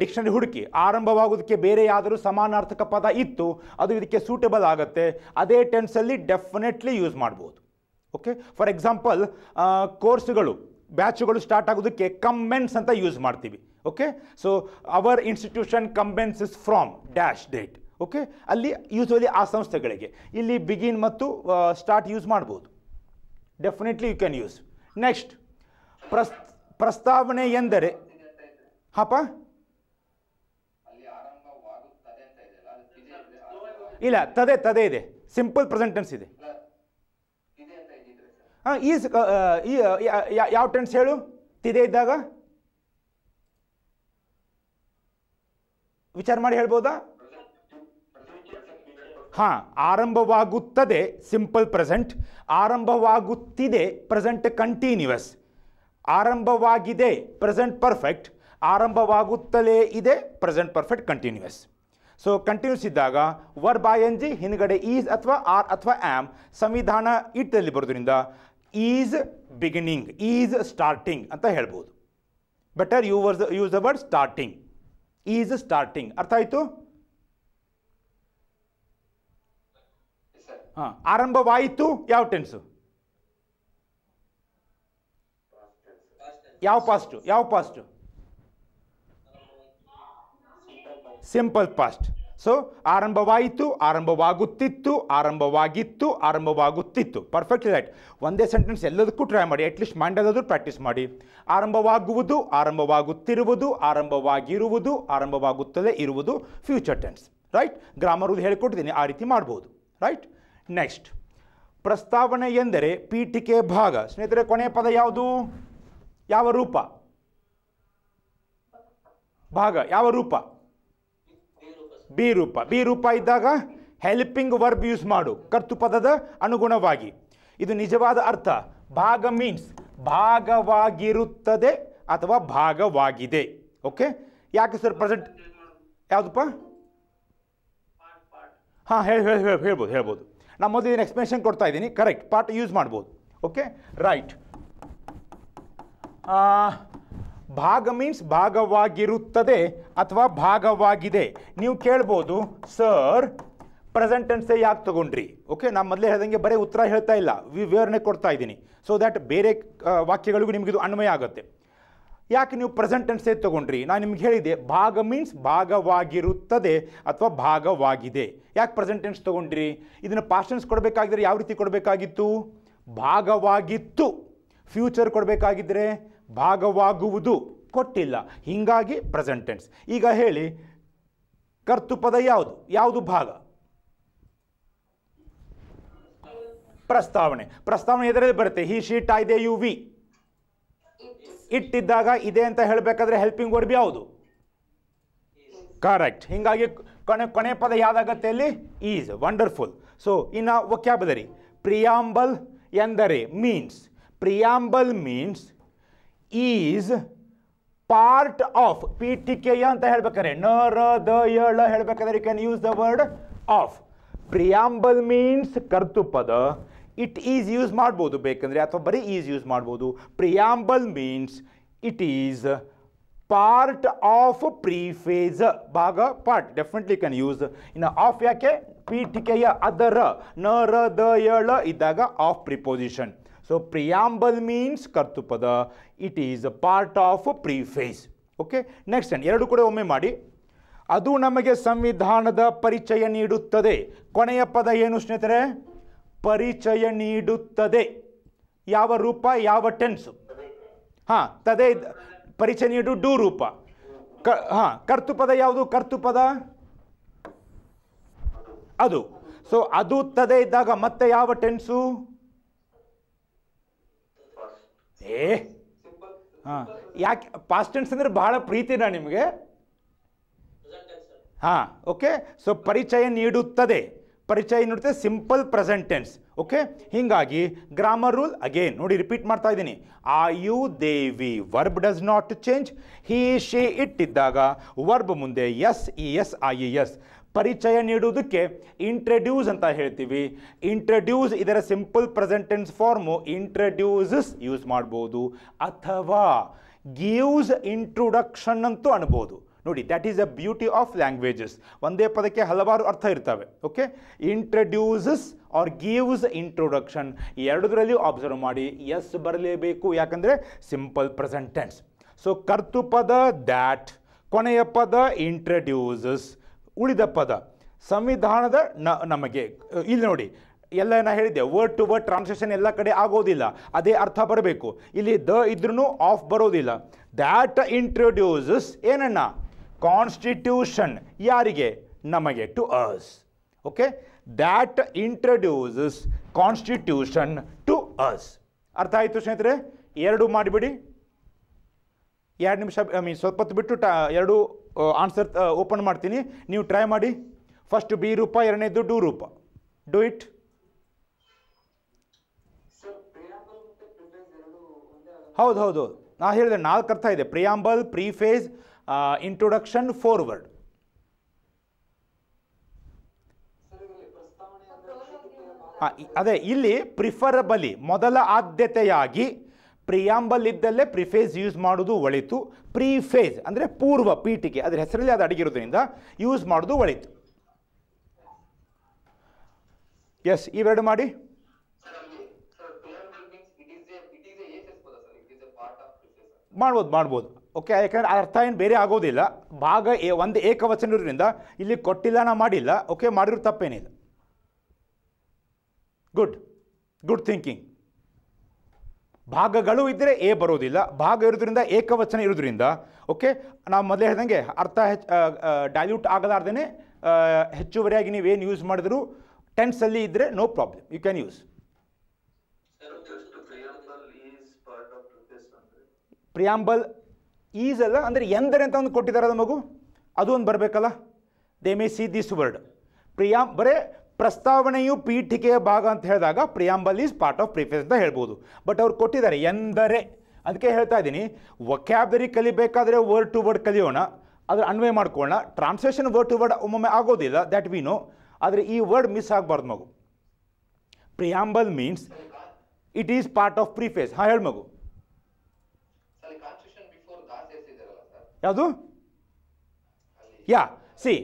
ಡಿಕ್ಷನರಿ ಹುಡುಕಿ ಆರಂಭವಾಗೋದಕ್ಕೆ ಬೇರೆ ಯಾವುದಾದ್ರೂ ಸಮಾನಾರ್ಥಕ ಪದ ಇತ್ತು ಅದು ಇದಕ್ಕೆ ಸೂಟೇಬಲ್ ಆಗುತ್ತೆ ಅದೇ ಟೆನ್ಸಲ್ಲಿ ಡೆಫಿನೆಟ್ಲಿ ಯೂಸ್ ಮಾಡ್ಬೋದು ಓಕೆ ಫಾರ್ ಎಕ್ಸಾಂಪಲ್ ಕೋರ್ಸ್ಗಳು ಬ್ಯಾಚುಗಳು ಸ್ಟಾರ್ಟ್ ಆಗೋದಕ್ಕೆ ಕಮ್ಮೆನ್ಸ್ ಅಂತ ಯೂಸ್ ಮಾಡ್ತೀವಿ okay so our institution commences is from dash date okay ಅಲ್ಲಿ ಯೂಸ್ವಲಿ ಆ ಸಂಸ್ಥೆಗಳಿಗೆ ಇಲ್ಲಿ ಬಿಗಿನ್ ಮತ್ತು ಸ್ಟಾರ್ಟ್ ಯೂಸ್ ಮಾಡ್ಬೋದು definitely you can use next ಪ್ರಸ್ ಪ್ರಸ್ತಾವನೆ ಎಂದರೆ ಹಾಪ ಇಲ್ಲ ತದೆ ತದೆ ಇದೆ ಸಿಂಪಲ್ ಪ್ರೆಸೆಂಟೆನ್ಸ್ ಇದೆ ಹಾಂ ಈಸ್ ಈ ಯಾವ ಟೆನ್ಸ್ ಹೇಳು ತಿದೆ ಇದ್ದಾಗ ವಿಚಾರ ಮಾಡಿ ಹೇಳ್ಬೋದಾ ಹಾ ಆರಂಭವಾಗುತ್ತದೆ ಸಿಂಪಲ್ ಪ್ರೆಸೆಂಟ್ ಆರಂಭವಾಗುತ್ತಿದೆ ಪ್ರೆಸೆಂಟ್ ಕಂಟಿನ್ಯೂəs ಆರಂಭವಾಗಿದೆ ಪ್ರೆಸೆಂಟ್ ಪರ್ಫೆಕ್ಟ್ ಆರಂಭವಾಗುತ್ತಲೇ ಇದೆ present perfect continuous so continuous ಇದ್ದಾಗ ವರ್ಬಾಯೆನ್ಜಿ ಹಿಂಗಡೆ ಈಸ್ ಅಥವಾ ಆರ್ ಅಥವಾ ಆಮ್ ಸಂವಿಧಾನ ಇಟ್ ತೆಲಿ ಬರೋದರಿಂದ ಈಸ್ ಬಿಗಿನಿಂಗ್ ಈಸ್ ಸ್ಟಾರ್ಟಿಂಗ್ ಅಂತ ಹೇಳಬಹುದು better you use the word starting is starting ಅರ್ಥ ಆಯ್ತಾ ಆರಂಭವಾಯಿತು ಯಾವ ಟೆನ್ಸು ಯಾವ ಪಾಸ್ಟು ಯಾವ ಪಾಸ್ಟು ಸಿಂಪಲ್ ಪಾಸ್ಟ್ ಸೊ ಆರಂಭವಾಯಿತು ಆರಂಭವಾಗುತ್ತಿತ್ತು ಆರಂಭವಾಗಿತ್ತು ಆರಂಭವಾಗುತ್ತಿತ್ತು ಪರ್ಫೆಕ್ಟ್ ರೈಟ್ ಒಂದೇ ಸೆಂಟೆನ್ಸ್ ಎಲ್ಲದಕ್ಕೂ ಟ್ರೈ ಮಾಡಿ ಅಟ್ಲೀಸ್ಟ್ ಮಂಡಲಾದರೂ ಪ್ರಾಕ್ಟೀಸ್ ಮಾಡಿ ಆರಂಭವಾಗುವುದು ಆರಂಭವಾಗುತ್ತಿರುವುದು ಆರಂಭವಾಗಿರುವುದು ಆರಂಭವಾಗುತ್ತದೆ ಇರುವುದು ಫ್ಯೂಚರ್ ಟೆನ್ಸ್ ರೈಟ್ ಗ್ರಾಮರ್ ಹೇಳಿಕೊಟ್ಟಿದ್ದೀನಿ ಆ ರೀತಿ ಮಾಡ್ಬೋದು ರೈಟ್ ನೆಕ್ಸ್ಟ್ ಪ್ರಸ್ತಾವನೆ ಎಂದರೆ ಪೀಠಿಕೆ ಭಾಗ ಸ್ನೇಹಿತರೆ ಕೊನೆಯ ಪದ ಯಾವುದು ಯಾವ ರೂಪ ಭಾಗ ಯಾವ ರೂಪ ಬಿ ರೂಪ ಬಿ ರೂಪ ಇದ್ದಾಗ ಹೆಲ್ಪಿಂಗ್ ವರ್ಬ್ ಯೂಸ್ ಮಾಡು ಪದದ ಅನುಗುಣವಾಗಿ ಇದು ನಿಜವಾದ ಅರ್ಥ ಭಾಗ ಮೀನ್ಸ್ ಭಾಗವಾಗಿರುತ್ತದೆ ಅಥವಾ ಭಾಗವಾಗಿದೆ ಓಕೆ ಯಾಕೆ ಸರ್ ಪ್ರೆಸೆಂಟ್ ಯಾವುದಪ್ಪ ಹಾಂ ಹೇಳಿ ಹೇಳಿ ಹೇಳ್ಬೋದು ಹೇಳ್ಬೋದು ನಾನು ಮೊದಲು ಏನು ಎಕ್ಸ್ಪ್ಲೇಷನ್ ಕೊಡ್ತಾ ಇದ್ದೀನಿ ಕರೆಕ್ಟ್ ಪಾರ್ಟ್ ಯೂಸ್ ಮಾಡ್ಬೋದು ಓಕೆ ರೈಟ್ ಭಾಗ ಮೀನ್ಸ್ ಭಾಗವಾಗಿರುತ್ತದೆ ಅಥವಾ ಭಾಗವಾಗಿದೆ ನೀವು ಕೇಳ್ಬೋದು ಸರ್ ಪ್ರೆಸೆಂಟೆನ್ಸೇ ಯಾಕೆ ತೊಗೊಂಡ್ರಿ ಓಕೆ ನಾನು ಮೊದಲೇ ಹೇಳ್ದಂಗೆ ಬರೀ ಉತ್ತರ ಹೇಳ್ತಾ ಇಲ್ಲ ವಿವರಣೆ ಕೊಡ್ತಾ ಇದ್ದೀನಿ ಸೊ ದ್ಯಾಟ್ ಬೇರೆ ವಾಕ್ಯಗಳಿಗೂ ನಿಮಗಿದು ಅನ್ವಯ ಆಗುತ್ತೆ ಯಾಕೆ ನೀವು ಪ್ರೆಸೆಂಟ್ ತೊಗೊಂಡ್ರಿ ನಾನು ನಿಮ್ಗೆ ಹೇಳಿದೆ ಭಾಗ ಮೀನ್ಸ್ ಭಾಗವಾಗಿರುತ್ತದೆ ಅಥವಾ ಭಾಗವಾಗಿದೆ ಯಾಕೆ ಪ್ರೆಸೆಂಟೆನ್ಸ್ ಟೆನ್ಸ್ ತೊಗೊಂಡ್ರಿ ಇದನ್ನು ಪಾಸ್ಟೆನ್ಸ್ ಕೊಡಬೇಕಾಗಿದ್ರೆ ಯಾವ ರೀತಿ ಕೊಡಬೇಕಾಗಿತ್ತು ಭಾಗವಾಗಿತ್ತು ಫ್ಯೂಚರ್ ಕೊಡಬೇಕಾಗಿದ್ರೆ ಭಾಗವಾಗುವುದು ಕೊಟ್ಟಿಲ್ಲ ಹೀಗಾಗಿ ಪ್ರೆಸೆಂಟೆನ್ಸ್ ಈಗ ಹೇಳಿ ಕರ್ತೃಪದ ಯಾವುದು ಯಾವುದು ಭಾಗ ಪ್ರಸ್ತಾವನೆ ಪ್ರಸ್ತಾವನೆ ಇದರಲ್ಲಿ ಬರುತ್ತೆ he she it I they you we ಇಟ್ಟಿದ್ದಾಗ ಇದೆ ಅಂತ ಹೇಳಬೇಕಾದ್ರೆ ಹೆಲ್ಪಿಂಗ್ ವರ್ಡ್ ಯಾವುದು ಕರೆಕ್ಟ್ ಹಿಂಗಾಗಿ ಕೊನೆ ಕೊನೆ ಪದ ಯಾವುದಾಗತ್ತೆ ಅಲ್ಲಿ ಈಸ್ ವಂಡರ್ಫುಲ್ ಸೊ ಇನ್ನು ವೊಕ್ಯಾಬುಲರಿ ಪ್ರಿಯಾಂಬಲ್ ಎಂದರೆ means preamble means is part of ಪೀಠಿಕೆಯ ಅಂತ ಹೇಳ್ಬೇಕಾದ್ರೆ ನ ರ ದ ಯಳ ಹೇಳ್ಬೇಕಾದ್ರೆ you can use the word of preamble means ಕರ್ತುಪದ ಇಟ್ ಈಸ್ ಯೂಸ್ ಮಾಡ್ಬೋದು ಬೇಕಂದರೆ ಅಥವಾ ಬರೀ ಈಸ್ ಯೂಸ್ ಮಾಡ್ಬೋದು preamble means it is part of preface ಭಾಗ ಪಾರ್ಟ್ ಡೆಫಿನೆಟ್ಲಿ ಕ್ಯಾನ್ ಯೂಸ್ ಇನ್ನು ಆಫ್ ಯಾಕೆ ಪೀಠಿಕೆಯ ಅದರ ನರದಯಳ ಇದ್ದಾಗ of preposition so preamble means ಪದ it is part of preface okay next and ಎರಡು ಕೂಡ ಒಮ್ಮೆ ಮಾಡಿ ಅದು ನಮಗೆ ಸಂವಿಧಾನದ ಪರಿಚಯ ನೀಡುತ್ತದೆ ಕೊನೆಯ ಪದ ಏನು ಸ್ನೇಹಿತರೆ ಪರಿಚಯ ನೀಡುತ್ತದೆ ಯಾವ ರೂಪ ಯಾವ ಟೆನ್ಸು ಹಾಂ ತದೇ ಪರಿಚಯ ನೀಡು ಡೂ ರೂಪ ಕ ಹಾಂ ಕರ್ತುಪದ ಯಾವುದು ಕರ್ತುಪದ ಅದು ಸೊ ಅದು ತದೇ ಇದ್ದಾಗ ಮತ್ತೆ ಯಾವ ಟೆನ್ಸು ಏ ಹಾಂ ಯಾಕೆ ಪಾಸ್ಟ್ ಟೆನ್ಸ್ ಅಂದರೆ ಬಹಳ ಪ್ರೀತಿನ ನಿಮಗೆ ಹಾಂ ಓಕೆ ಸೊ ಪರಿಚಯ ನೀಡುತ್ತದೆ ಪರಿಚಯ ನೋಡುತ್ತೆ ಸಿಂಪಲ್ ಪ್ರೆಸೆಂಟ್ ಟೆನ್ಸ್ ಓಕೆ ಹೀಗಾಗಿ ಗ್ರಾಮರ್ ರೂಲ್ ಅಗೇನ್ ನೋಡಿ ರಿಪೀಟ್ ಮಾಡ್ತಾ ಇದ್ದೀನಿ I you they we verb does not change he she it ಇದ್ದಾಗ ವರ್ಬ್ ಮುಂದೆ S E S I E S ಪರಿಚಯ ನೀಡುವುದಕ್ಕೆ ಇಂಟ್ರಡ್ಯೂಸ್ ಅಂತ ಹೇಳ್ತೀವಿ ಇಂಟ್ರಡ್ಯೂಸ್ ಇದರ simple present tense form introduces use ಮಾಡ್ಬೋದು ಅಥವಾ ಗೀವ್ಸ್ ಇಂಟ್ರೊಡಕ್ಷನ್ ಅಂತೂ ಅನ್ಬೋದು ನೋಡಿ that is a beauty of languages ಒಂದೇ ಪದಕ್ಕೆ ಹಲವಾರು ಅರ್ಥ ಇರ್ತವೆ okay introduces or gives introduction ಎರಡರಲ್ಲಿ ಆಬ್ಸರ್ವ್ ಮಾಡಿ ಎಸ್ ಬರಲೇಬೇಕು ಯಾಕಂದರೆ ಸಿಂಪಲ್ ಪ್ರೆಸೆಂಟೆನ್ಸ್ ಸೊ ಕರ್ತು ಪದ ದ್ಯಾಟ್ ಕೊನೆಯ ಪದ ಇಂಟ್ರಡ್ಯೂಸಸ್ ಉಳಿದ ಪದ ಸಂವಿಧಾನದ ನ ನಮಗೆ ಇಲ್ಲಿ ನೋಡಿ ಎಲ್ಲ ನಾ ಹೇಳಿದ್ದೆ ವರ್ಡ್ ಟು ವರ್ಡ್ ಟ್ರಾನ್ಸ್ಲೇಷನ್ ಎಲ್ಲ ಕಡೆ ಆಗೋದಿಲ್ಲ ಅದೇ ಅರ್ಥ ಬರಬೇಕು ಇಲ್ಲಿ ದ ಇದ್ರೂ ಆಫ್ ಬರೋದಿಲ್ಲ ದ್ಯಾಟ್ ಇಂಟ್ರೊಡ್ಯೂಸಸ್ ಏನಣ್ಣ ಕಾನ್ಸ್ಟಿಟ್ಯೂಷನ್ ಯಾರಿಗೆ ನಮಗೆ to us okay that introduces constitution to us ಅರ್ಥ ಆಯಿತು ಸ್ನೇಹಿತರೆ ಎರಡು ಮಾಡಿಬಿಡಿ ಎರಡು ನಿಮಿಷ ಐ ಮೀನ್ ಸ್ವಲ್ಪ ಹೊತ್ತು ಬಿಟ್ಟು ಟ ಎರಡು ಆನ್ಸರ್ ಓಪನ್ ಮಾಡ್ತೀನಿ ನೀವು ಟ್ರೈ ಮಾಡಿ ಫಸ್ಟ್ ಬಿ ರೂಪ ಎರಡನೇದು ಡು ರೂಪ ಡೂ ಇಟ್ ಹೌದು ಹೌದು ನಾ ಹೇಳಿದೆ ನಾಲ್ಕು ಅರ್ಥ ಇದೆ ಪ್ರಿಯಾಂಬಲ್ ಪ್ರೀಫೇಸ್ ಇಂಟ್ರೊಡಕ್ಷನ್ ಫಾರ್ವರ್ಡ್ ಅದೇ ಇಲ್ಲಿ ಪ್ರಿಫರಬಲಿ ಮೊದಲ ಆದ್ಯತೆಯಾಗಿ ಪ್ರಿಯಾಂಬಲ್ ಇದ್ದಲ್ಲೇ ಪ್ರಿಫೇಸ್ ಯೂಸ್ ಮಾಡೋದು ಒಳಿತು ಪ್ರಿಫೇಸ್ ಅಂದರೆ ಪೂರ್ವ ಪೀಠಿಕೆ ಅದರ ಹೆಸರಲ್ಲಿ ಅದು ಅಡಗಿರೋದ್ರಿಂದ ಯೂಸ್ ಮಾಡೋದು ಒಳಿತು ಎಸ್ ಇವೆರಡು ಮಾಡಿ ಮಾಡ್ಬೋದು ಮಾಡ್ಬೋದು ಓಕೆ ಯಾಕಂದರೆ ಅರ್ಥ ಏನು ಬೇರೆ ಆಗೋದಿಲ್ಲ ಭಾಗ ಏ ಒಂದು ಏಕವಚನ ಇರೋದ್ರಿಂದ ಇಲ್ಲಿ ಕೊಟ್ಟಿಲ್ಲ ನಾ ಮಾಡಿಲ್ಲ ಓಕೆ ಮಾಡಿರೋ ತಪ್ಪೇನಿಲ್ಲ ಗುಡ್ ಗುಡ್ ಥಿಂಕಿಂಗ್ ಭಾಗಗಳು ಇದ್ದರೆ ಏ ಬರೋದಿಲ್ಲ ಭಾಗ ಇರೋದ್ರಿಂದ ಏಕವಚನ ಇರೋದ್ರಿಂದ ಓಕೆ ನಾವು ಮೊದಲೇ ಹೇಳ್ದಂಗೆ ಅರ್ಥ ಹೆಚ್ಚು ಡೈಲ್ಯೂಟ್ ಆಗಲಾರ್ದೇ ಹೆಚ್ಚುವರಿಯಾಗಿ ಏನು ಯೂಸ್ ಮಾಡಿದ್ರು ಟೆನ್ಸಲ್ಲಿ ಇದ್ದರೆ no problem you can use preamble is ಅಲ್ಲ ಅಂದರೆ ಎಂದರೆ ಅಂತ ಒಂದು ಕೊಟ್ಟಿದ್ದಾರೆ ಅದು ಮಗು ಅದು ಒಂದು ಬರಬೇಕಲ್ಲ they may see this word preamble ಬರೇ ಪ್ರಸ್ತಾವನೆಯು ಪೀಠಿಕೆಯ ಭಾಗ ಅಂತ ಹೇಳಿದಾಗ preamble is part of preface but ಹೇಳ್ಬೋದು ಬಟ್ ಅವ್ರು ಕೊಟ್ಟಿದ್ದಾರೆ ಎಂದರೆ ಅದಕ್ಕೆ ಹೇಳ್ತಾ ಇದ್ದೀನಿ ವೊಕ್ಯಾಬ್ರರಿ ಕಲಿಬೇಕಾದರೆ ವರ್ಡ್ ಟು ವರ್ಡ್ ಕಲಿಯೋಣ ಅದ್ರ ಅನ್ವಯ ಮಾಡ್ಕೊಳ್ಳೋಣ ಟ್ರಾನ್ಸ್ಲೇಷನ್ ವರ್ಡ್ ಟು ವರ್ಡ್ ಒಮ್ಮೊಮ್ಮೆ ಆಗೋದಿಲ್ಲ ದ್ಯಾಟ್ ವಿ ನೋ ಆದರೆ ಈ ವರ್ಡ್ ಮಿಸ್ ಆಗಬಾರ್ದು ಮಗು preamble means it is part of preface ಹಾಂ ಹೇಳಿ ಮಗು ಯಾವುದು ಯಾ ಸಿ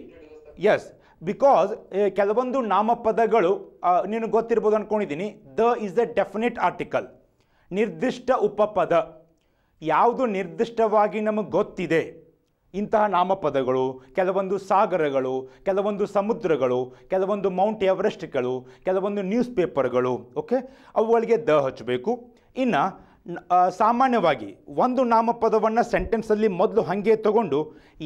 ಎಸ್ ಬಿಕಾಸ್ ಕೆಲವೊಂದು ನಾಮಪದಗಳು ನಿನಗೆ ಗೊತ್ತಿರ್ಬೋದು ಅಂದ್ಕೊಂಡಿದ್ದೀನಿ the is the definite article ನಿರ್ದಿಷ್ಟ ಉಪಪದ ಯಾವುದು ನಿರ್ದಿಷ್ಟವಾಗಿ ನಮಗೆ ಗೊತ್ತಿದೆ ಇಂತಹ ನಾಮಪದಗಳು ಕೆಲವೊಂದು ಸಾಗರಗಳು ಕೆಲವೊಂದು ಸಮುದ್ರಗಳು ಕೆಲವೊಂದು ಮೌಂಟ್ ಎವರೆಸ್ಟ್ಗಳು ಕೆಲವೊಂದು ನ್ಯೂಸ್ ಪೇಪರ್ಗಳು ಓಕೆ ಅವುಗಳಿಗೆ ದ ಹಚ್ಚಬೇಕು ಇನ್ನು ಸಾಮಾನ್ಯವಾಗಿ ಒಂದು ನಾಮಪದವನ್ನು ಸೆಂಟೆನ್ಸಲ್ಲಿ ಮೊದಲು ಹಾಗೆ ತಗೊಂಡು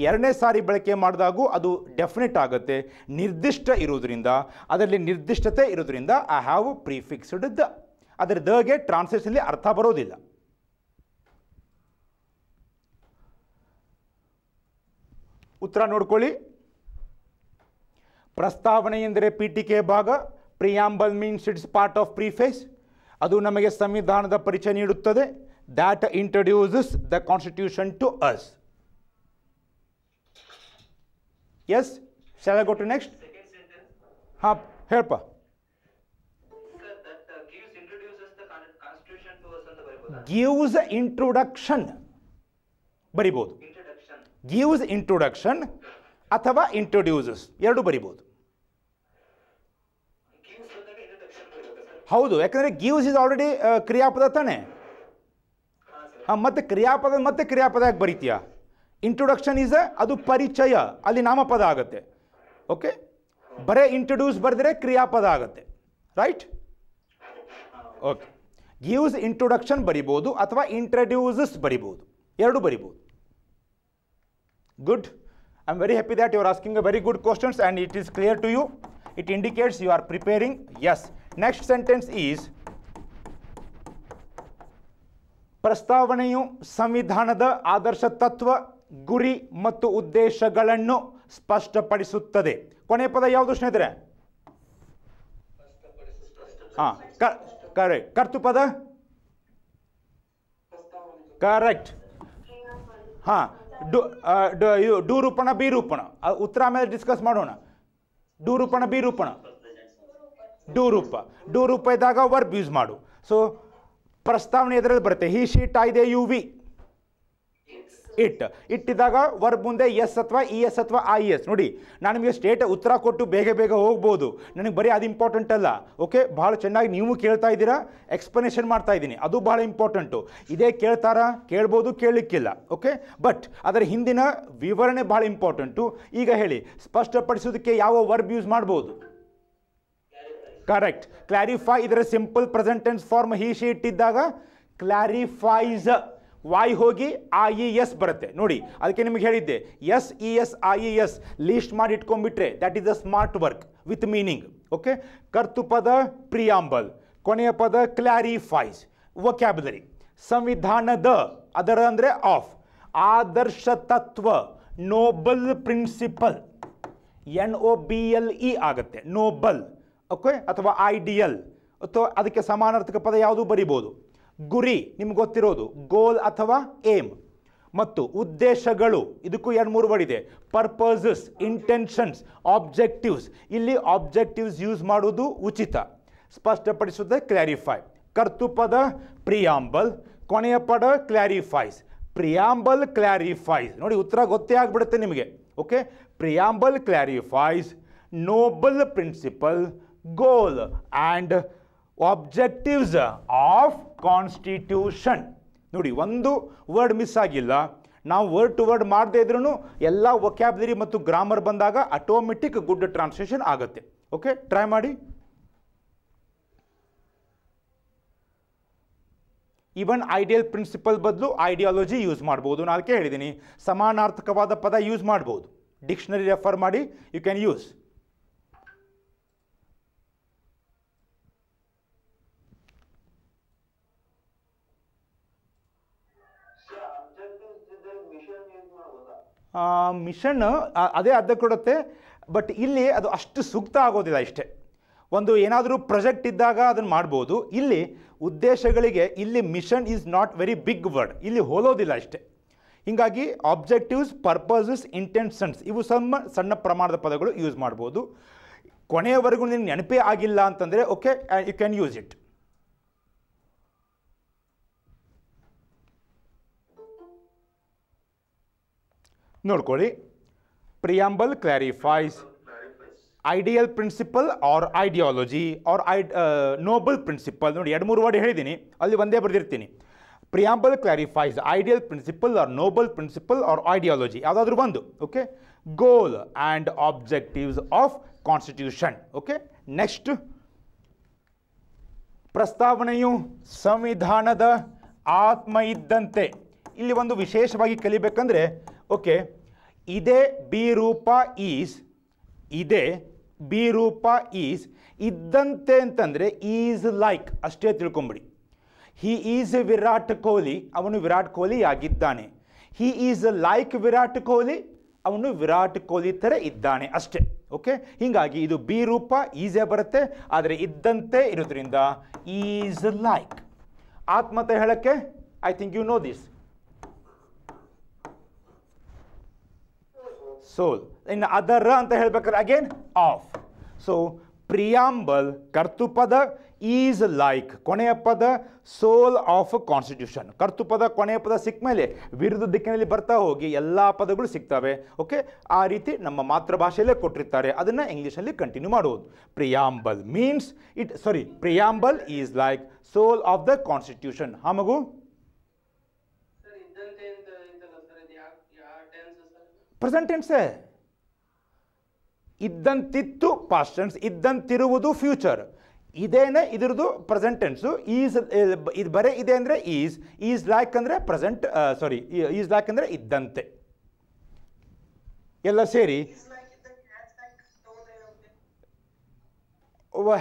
ಎರಡನೇ ಸಾರಿ ಬಳಕೆ ಮಾಡಿದಾಗೂ ಅದು ಡೆಫಿನೆಟ್ ಆಗುತ್ತೆ ನಿರ್ದಿಷ್ಟ ಇರೋದ್ರಿಂದ ಅದರಲ್ಲಿ ನಿರ್ದಿಷ್ಟತೆ ಇರೋದ್ರಿಂದ ಐ ಹ್ಯಾವ್ ಪ್ರಿಫಿಕ್ಸ್ಡ್ ದ ಅದರ ದಗೆ ಟ್ರಾನ್ಸ್ಲೇಷನ್ಲಿ ಅರ್ಥ ಬರೋದಿಲ್ಲ ಉತ್ತರ ನೋಡ್ಕೊಳ್ಳಿ ಪ್ರಸ್ತಾವನೆ ಎಂದರೆ ಪಿ ಟಿ ಕೆ ಭಾಗ preamble means it's part of preface ಅದು ನಮಗೆ ಸಂವಿಧಾನದ ಪರಿಚಯ ನೀಡುತ್ತದೆ that introduces the constitution to us yes ಶಾಲೆ ಗೋ ಟು ನೆಕ್ಸ್ಟ್ ಹಾಂ ಹೇಳಪ್ಪ ಗಿವ್ಸ್ ಇಂಟ್ರೊಡಕ್ಷನ್ ಬರಿಬೋದು ಗಿವ್ಸ್ ಇಂಟ್ರೊಡಕ್ಷನ್ ಅಥವಾ ಇಂಟ್ರೊಡ್ಯೂಸಸ್ ಎರಡು ಬರಿಬೋದು ಹೌದು ಯಾಕಂದರೆ ಗೀವ್ಸ್ ಇಸ್ ಆಲ್ರೆಡಿ ಕ್ರಿಯಾಪದ ತಾನೆ ಹಾಂ ಮತ್ತೆ ಕ್ರಿಯಾಪದ ಮತ್ತೆ ಕ್ರಿಯಾಪದ ಯಾಕೆ ಬರೀತೀಯಾ ಇಂಟ್ರೊಡಕ್ಷನ್ ಇಸ್ ಅದು ಪರಿಚಯ ಅಲ್ಲಿ ನಾಮಪದ ಆಗುತ್ತೆ ಓಕೆ ಬರೇ ಇಂಟ್ರೊಡ್ಯೂಸ್ ಬರೆದ್ರೆ ಕ್ರಿಯಾಪದ ಆಗುತ್ತೆ ರೈಟ್ ಓಕೆ ಗೀವ್ಸ್ ಇಂಟ್ರೊಡಕ್ಷನ್ ಬರಿಬೋದು ಅಥವಾ ಇಂಟ್ರಡ್ಯೂಸಸ್ ಬರಿಬೋದು ಎರಡು ಬರಿಬೋದು good I am very happy that you are asking a very good questions and it is clear to you it indicates you are preparing yes next sentence is ಪ್ರಸ್ತಾವನೆಯು ಸಂವಿಧಾನದ ಆದರ್ಶ ತತ್ವ ಗುರಿ ಮತ್ತು ಉದ್ದೇಶಗಳನ್ನು ಸ್ಪಷ್ಟಪಡಿಸುತ್ತದೆ ಕೊನೆಯ ಪದ ಯಾವುದು ಸ್ನೇಹಿತರೆ ಹಾ ಕರೆಕ್ಟ್ ಕರ್ತು ಪದ ಕರೆಕ್ಟ್ ಹಾ ಡೂ ಡೂರೂಪಣ ಬಿ ರೂಪಣ ಉತ್ತರ ಮೇಲೆ ಡಿಸ್ಕಸ್ ಮಾಡೋಣ ಡೂರೂಪಣ ಬಿರೂಪಣ ಡೂ ರೂಪ ಡೂ ರೂಪ ಇದ್ದಾಗ ವರ್ಬ್ ಯೂಸ್ ಮಾಡು ಸೊ ಪ್ರಸ್ತಾವನೆ ಇದರಲ್ಲಿ ಬರುತ್ತೆ he she it I they you we it ಇಟ್ಟಿದ್ದಾಗ ವರ್ಬ್ ಮುಂದೆ ಎಸ್ ಅಥವಾ ಇ ಎಸ್ ಅಥವಾ ಐ ಎಸ್ ನೋಡಿ ನಾನು ನಿಮಗೆ ಸ್ಟೇಟ್ ಉತ್ತರ ಕೊಟ್ಟು ಬೇಗ ಬೇಗ ಹೋಗ್ಬೋದು ನನಗೆ ಬರೀ ಅದು ಇಂಪಾರ್ಟೆಂಟ್ ಅಲ್ಲ ಓಕೆ ಭಾಳ ಚೆನ್ನಾಗಿ ನೀವು ಕೇಳ್ತಾ ಇದ್ದೀರಾ ಎಕ್ಸ್ಪ್ಲನೇಷನ್ ಮಾಡ್ತಾ ಇದ್ದೀನಿ ಅದು ಭಾಳ ಇಂಪಾರ್ಟೆಂಟು ಇದೇ ಕೇಳ್ತಾರಾ ಕೇಳ್ಬೋದು ಕೇಳಲಿಕ್ಕಿಲ್ಲ ಓಕೆ ಬಟ್ ಅದರ ಹಿಂದಿನ ವಿವರಣೆ ಭಾಳ ಇಂಪಾರ್ಟೆಂಟು ಈಗ ಹೇಳಿ ಸ್ಪಷ್ಟಪಡಿಸೋದಕ್ಕೆ ಯಾವ ವರ್ಬ್ ಯೂಸ್ ಮಾಡ್ಬೋದು கரெக்ட் கிளியரிஃபை இத்ರೆ simple present tense フォーム he she it ಇದ್ದಾಗ கிளியರಿಫೈಸ್ why ಹೋಗಿ ஐ எஸ் ಬರುತ್ತೆ ನೋಡಿ ಅದಕ್ಕೆ ನಿಮಗೆ ಹೇಳಿದ್ದೆ S E S I S list ಮಾಡಿ ಇಟ್ಕೊಂಡ ಬಿಟ್ರೆ that is the smart work with meaning okay ಕರ್ตุ ಪದ ಪ್ರೀ앰ಬಲ್ ಕೊನಯ ಪದ ಕ್ಲಾರಿಫೈಸ್ ವೊಕಬ್ಯುಲರಿ ಸಂವಿಧಾನದ ಅದರ ಅಂದ್ರೆ ಆಫ್ ಆદર્ಶ ತತ್ವ નોಬಲ್ principle n o b l e ಆಗುತ್ತೆ નોಬಲ್ ಓಕೆ ಅಥವಾ ಐಡಿಯಲ್ ಅಥವಾ ಅದಕ್ಕೆ ಸಮಾನಾರ್ಥಕ ಪದ ಯಾವುದು ಬರಿಬೋದು ಗುರಿ ನಿಮ್ಗೆ ಗೊತ್ತಿರೋದು ಗೋಲ್ ಅಥವಾ ಏಮ್ ಮತ್ತು ಉದ್ದೇಶಗಳು ಇದಕ್ಕೂ ಎರಡು ಮೂರು ಇದೆ ಪರ್ಪಸಸ್ ಇಂಟೆನ್ಷನ್ಸ್ ಆಬ್ಜೆಕ್ಟಿವ್ಸ್ ಇಲ್ಲಿ ಆಬ್ಜೆಕ್ಟಿವ್ಸ್ ಯೂಸ್ ಮಾಡುವುದು ಉಚಿತ ಸ್ಪಷ್ಟಪಡಿಸುತ್ತೆ ಕ್ಲಾರಿಫೈ ಪದ ಪ್ರಿಯಾಂಬಲ್ ಕೊನೆಯ ಪದ ಕ್ಲಾರಿಫೈಸ್ ಪ್ರಿಯಾಂಬಲ್ ಕ್ಲಾರಿಫೈಸ್ ನೋಡಿ ಉತ್ತರ ಗೊತ್ತೇ ಆಗಿಬಿಡುತ್ತೆ ನಿಮಗೆ okay preamble clarifies noble principle goal and objectives of constitution ನೋಡಿ ಒಂದು ವರ್ಡ್ ಮಿಸ್ ಆಗಿಲ್ಲ ನಾವು ವರ್ಡ್ ಟು ವರ್ಡ್ ಮಾಡದೇ ಇದ್ರೂ ಎಲ್ಲ ಒಕ್ಯಾಬ್ಲರಿ ಮತ್ತು ಗ್ರಾಮರ್ ಬಂದಾಗ ಆಟೋಮೆಟಿಕ್ ಗುಡ್ ಟ್ರಾನ್ಸ್ಲೇಷನ್ ಆಗುತ್ತೆ ಓಕೆ ಟ್ರೈ ಮಾಡಿ ಈವನ್ ಐಡಿಯಲ್ ಪ್ರಿನ್ಸಿಪಲ್ ಬದಲು ಐಡಿಯಾಲಜಿ ಯೂಸ್ ಮಾಡ್ಬೋದು ನಾನು ಹೇಳಿದ್ದೀನಿ ಸಮಾನಾರ್ಥಕವಾದ ಪದ ಯೂಸ್ ಮಾಡ್ಬೋದು ಡಿಕ್ಷನರಿ ರೆಫರ್ ಮಾಡಿ ಯು ಕ್ಯಾನ್ ಯೂಸ್ ಮಿಷನ್ ಅದೇ ಅರ್ಧ ಕೊಡುತ್ತೆ ಬಟ್ ಇಲ್ಲಿ ಅದು ಅಷ್ಟು ಸೂಕ್ತ ಆಗೋದಿಲ್ಲ ಇಷ್ಟೇ ಒಂದು ಏನಾದರೂ ಪ್ರೊಜೆಕ್ಟ್ ಇದ್ದಾಗ ಅದನ್ನು ಮಾಡ್ಬೋದು ಇಲ್ಲಿ ಉದ್ದೇಶಗಳಿಗೆ ಇಲ್ಲಿ mission is not very big word ಇಲ್ಲಿ ಹೋಲೋದಿಲ್ಲ ಅಷ್ಟೇ ಹೀಗಾಗಿ ಆಬ್ಜೆಕ್ಟಿವ್ಸ್ ಪರ್ಪಸಸ್ ಇಂಟೆನ್ಷನ್ಸ್ ಇವು ಸಣ್ಣ ಸಣ್ಣ ಪ್ರಮಾಣದ ಪದಗಳು ಯೂಸ್ ಮಾಡ್ಬೋದು ಕೊನೆಯವರೆಗೂ ನಿನ್ನ ನೆನಪೇ ಆಗಿಲ್ಲ ಅಂತಂದರೆ okay you can use it ನೋಡ್ಕೊಳ್ಳಿ preamble clarifies ideal principle or ideology or I noble principle ನೋಡಿ ಎರಡು ಮೂರು ವರ್ಡ್ ಹೇಳಿದ್ದೀನಿ ಅಲ್ಲಿ ಒಂದೇ ಬರೆದಿರ್ತೀನಿ preamble clarifies ideal principle or noble principle or ideology ಯಾವುದಾದ್ರೂ ಒಂದು okay goal and objectives of constitution okay next ಪ್ರಸ್ತಾವನೆಯು ಸಂವಿಧಾನದ ಆತ್ಮ ಇದ್ದಂತೆ ಇಲ್ಲಿ ಒಂದು ವಿಶೇಷವಾಗಿ ಕಲಿಬೇಕಂದ್ರೆ ಓಕೆ ಇದೇ ಬಿ ರೂಪ ಈಸ್ ಇದೇ ಬಿ ರೂಪ ಈಸ್ ಇದ್ದಂತೆ ಅಂತಂದರೆ ಈಸ್ ಲೈಕ್ ಅಷ್ಟೇ ತಿಳ್ಕೊಂಬಿಡಿ ಹಿ ಈಸ್ ವಿರಾಟ್ ಕೊಹ್ಲಿ ಅವನು ವಿರಾಟ್ ಕೊಹ್ಲಿ ಆಗಿದ್ದಾನೆ he is like Virat Kohli ಅವನು ವಿರಾಟ್ ಕೊಹ್ಲಿ ಥರ ಇದ್ದಾನೆ ಅಷ್ಟೇ ಓಕೆ ಹೀಗಾಗಿ ಇದು ಬಿ ರೂಪ ಈಸೇ ಬರುತ್ತೆ ಆದರೆ ಇದ್ದಂತೆ ಇರೋದ್ರಿಂದ ಈಸ್ ಲೈಕ್ ಆತ್ಮಹತ್ಯೆ ಹೇಳೋಕ್ಕೆ I think you know this soul ಇನ್ನು ಅದರ ಅಂತ ಹೇಳ್ಬೇಕಾದ್ರೆ ಅಗೇನ್ ಆಫ್ ಸೊ ಪ್ರಿಯಾಂಬಲ್ ಕರ್ತುಪದ ಈಸ್ ಲೈಕ್ ಕೊನೆಯ ಪದ ಸೋಲ್ ಆಫ್ ಕಾನ್ಸ್ಟಿಟ್ಯೂಷನ್ ಕರ್ತುಪದ ಕೊನೆಯ ಪದ ಸಿಕ್ಕ ಮೇಲೆ ವಿರುದ್ಧ ದಿಕ್ಕಿನಲ್ಲಿ ಬರ್ತಾ ಹೋಗಿ ಎಲ್ಲ ಪದಗಳು ಸಿಗ್ತವೆ ಓಕೆ ಆ ರೀತಿ ನಮ್ಮ ಮಾತೃಭಾಷೆಯಲ್ಲೇ ಕೊಟ್ಟಿರ್ತಾರೆ ಅದನ್ನು ಇಂಗ್ಲೀಷಲ್ಲಿ ಕಂಟಿನ್ಯೂ ಮಾಡುವುದು preamble means it sorry preamble is like soul of the constitution ಹಾ ಮಗು ಪ್ರೆಸೆಂಟ್ ಟೆನ್ಸೇ ಇದ್ದಂತಿತ್ತು ಪಾಸ್ಟ್ ಟೆನ್ಸ್ ಇದ್ದಂತಿರುವುದು ಫ್ಯೂಚರ್ ಇದೇನೆ ಇದರದು ಪ್ರೆಸೆಂಟ್ ಟೆನ್ಸು ಈಸ್ ಇದು ಬರೀ ಇದೆ ಅಂದರೆ ಈಸ್ ಈಸ್ ಲೈಕ್ ಅಂದರೆ ಪ್ರೆಸೆಂಟ್ ಸಾರಿ ಈಸ್ ಲೈಕ್ ಅಂದರೆ ಇದ್ದಂತೆ ಎಲ್ಲ ಸೇರಿ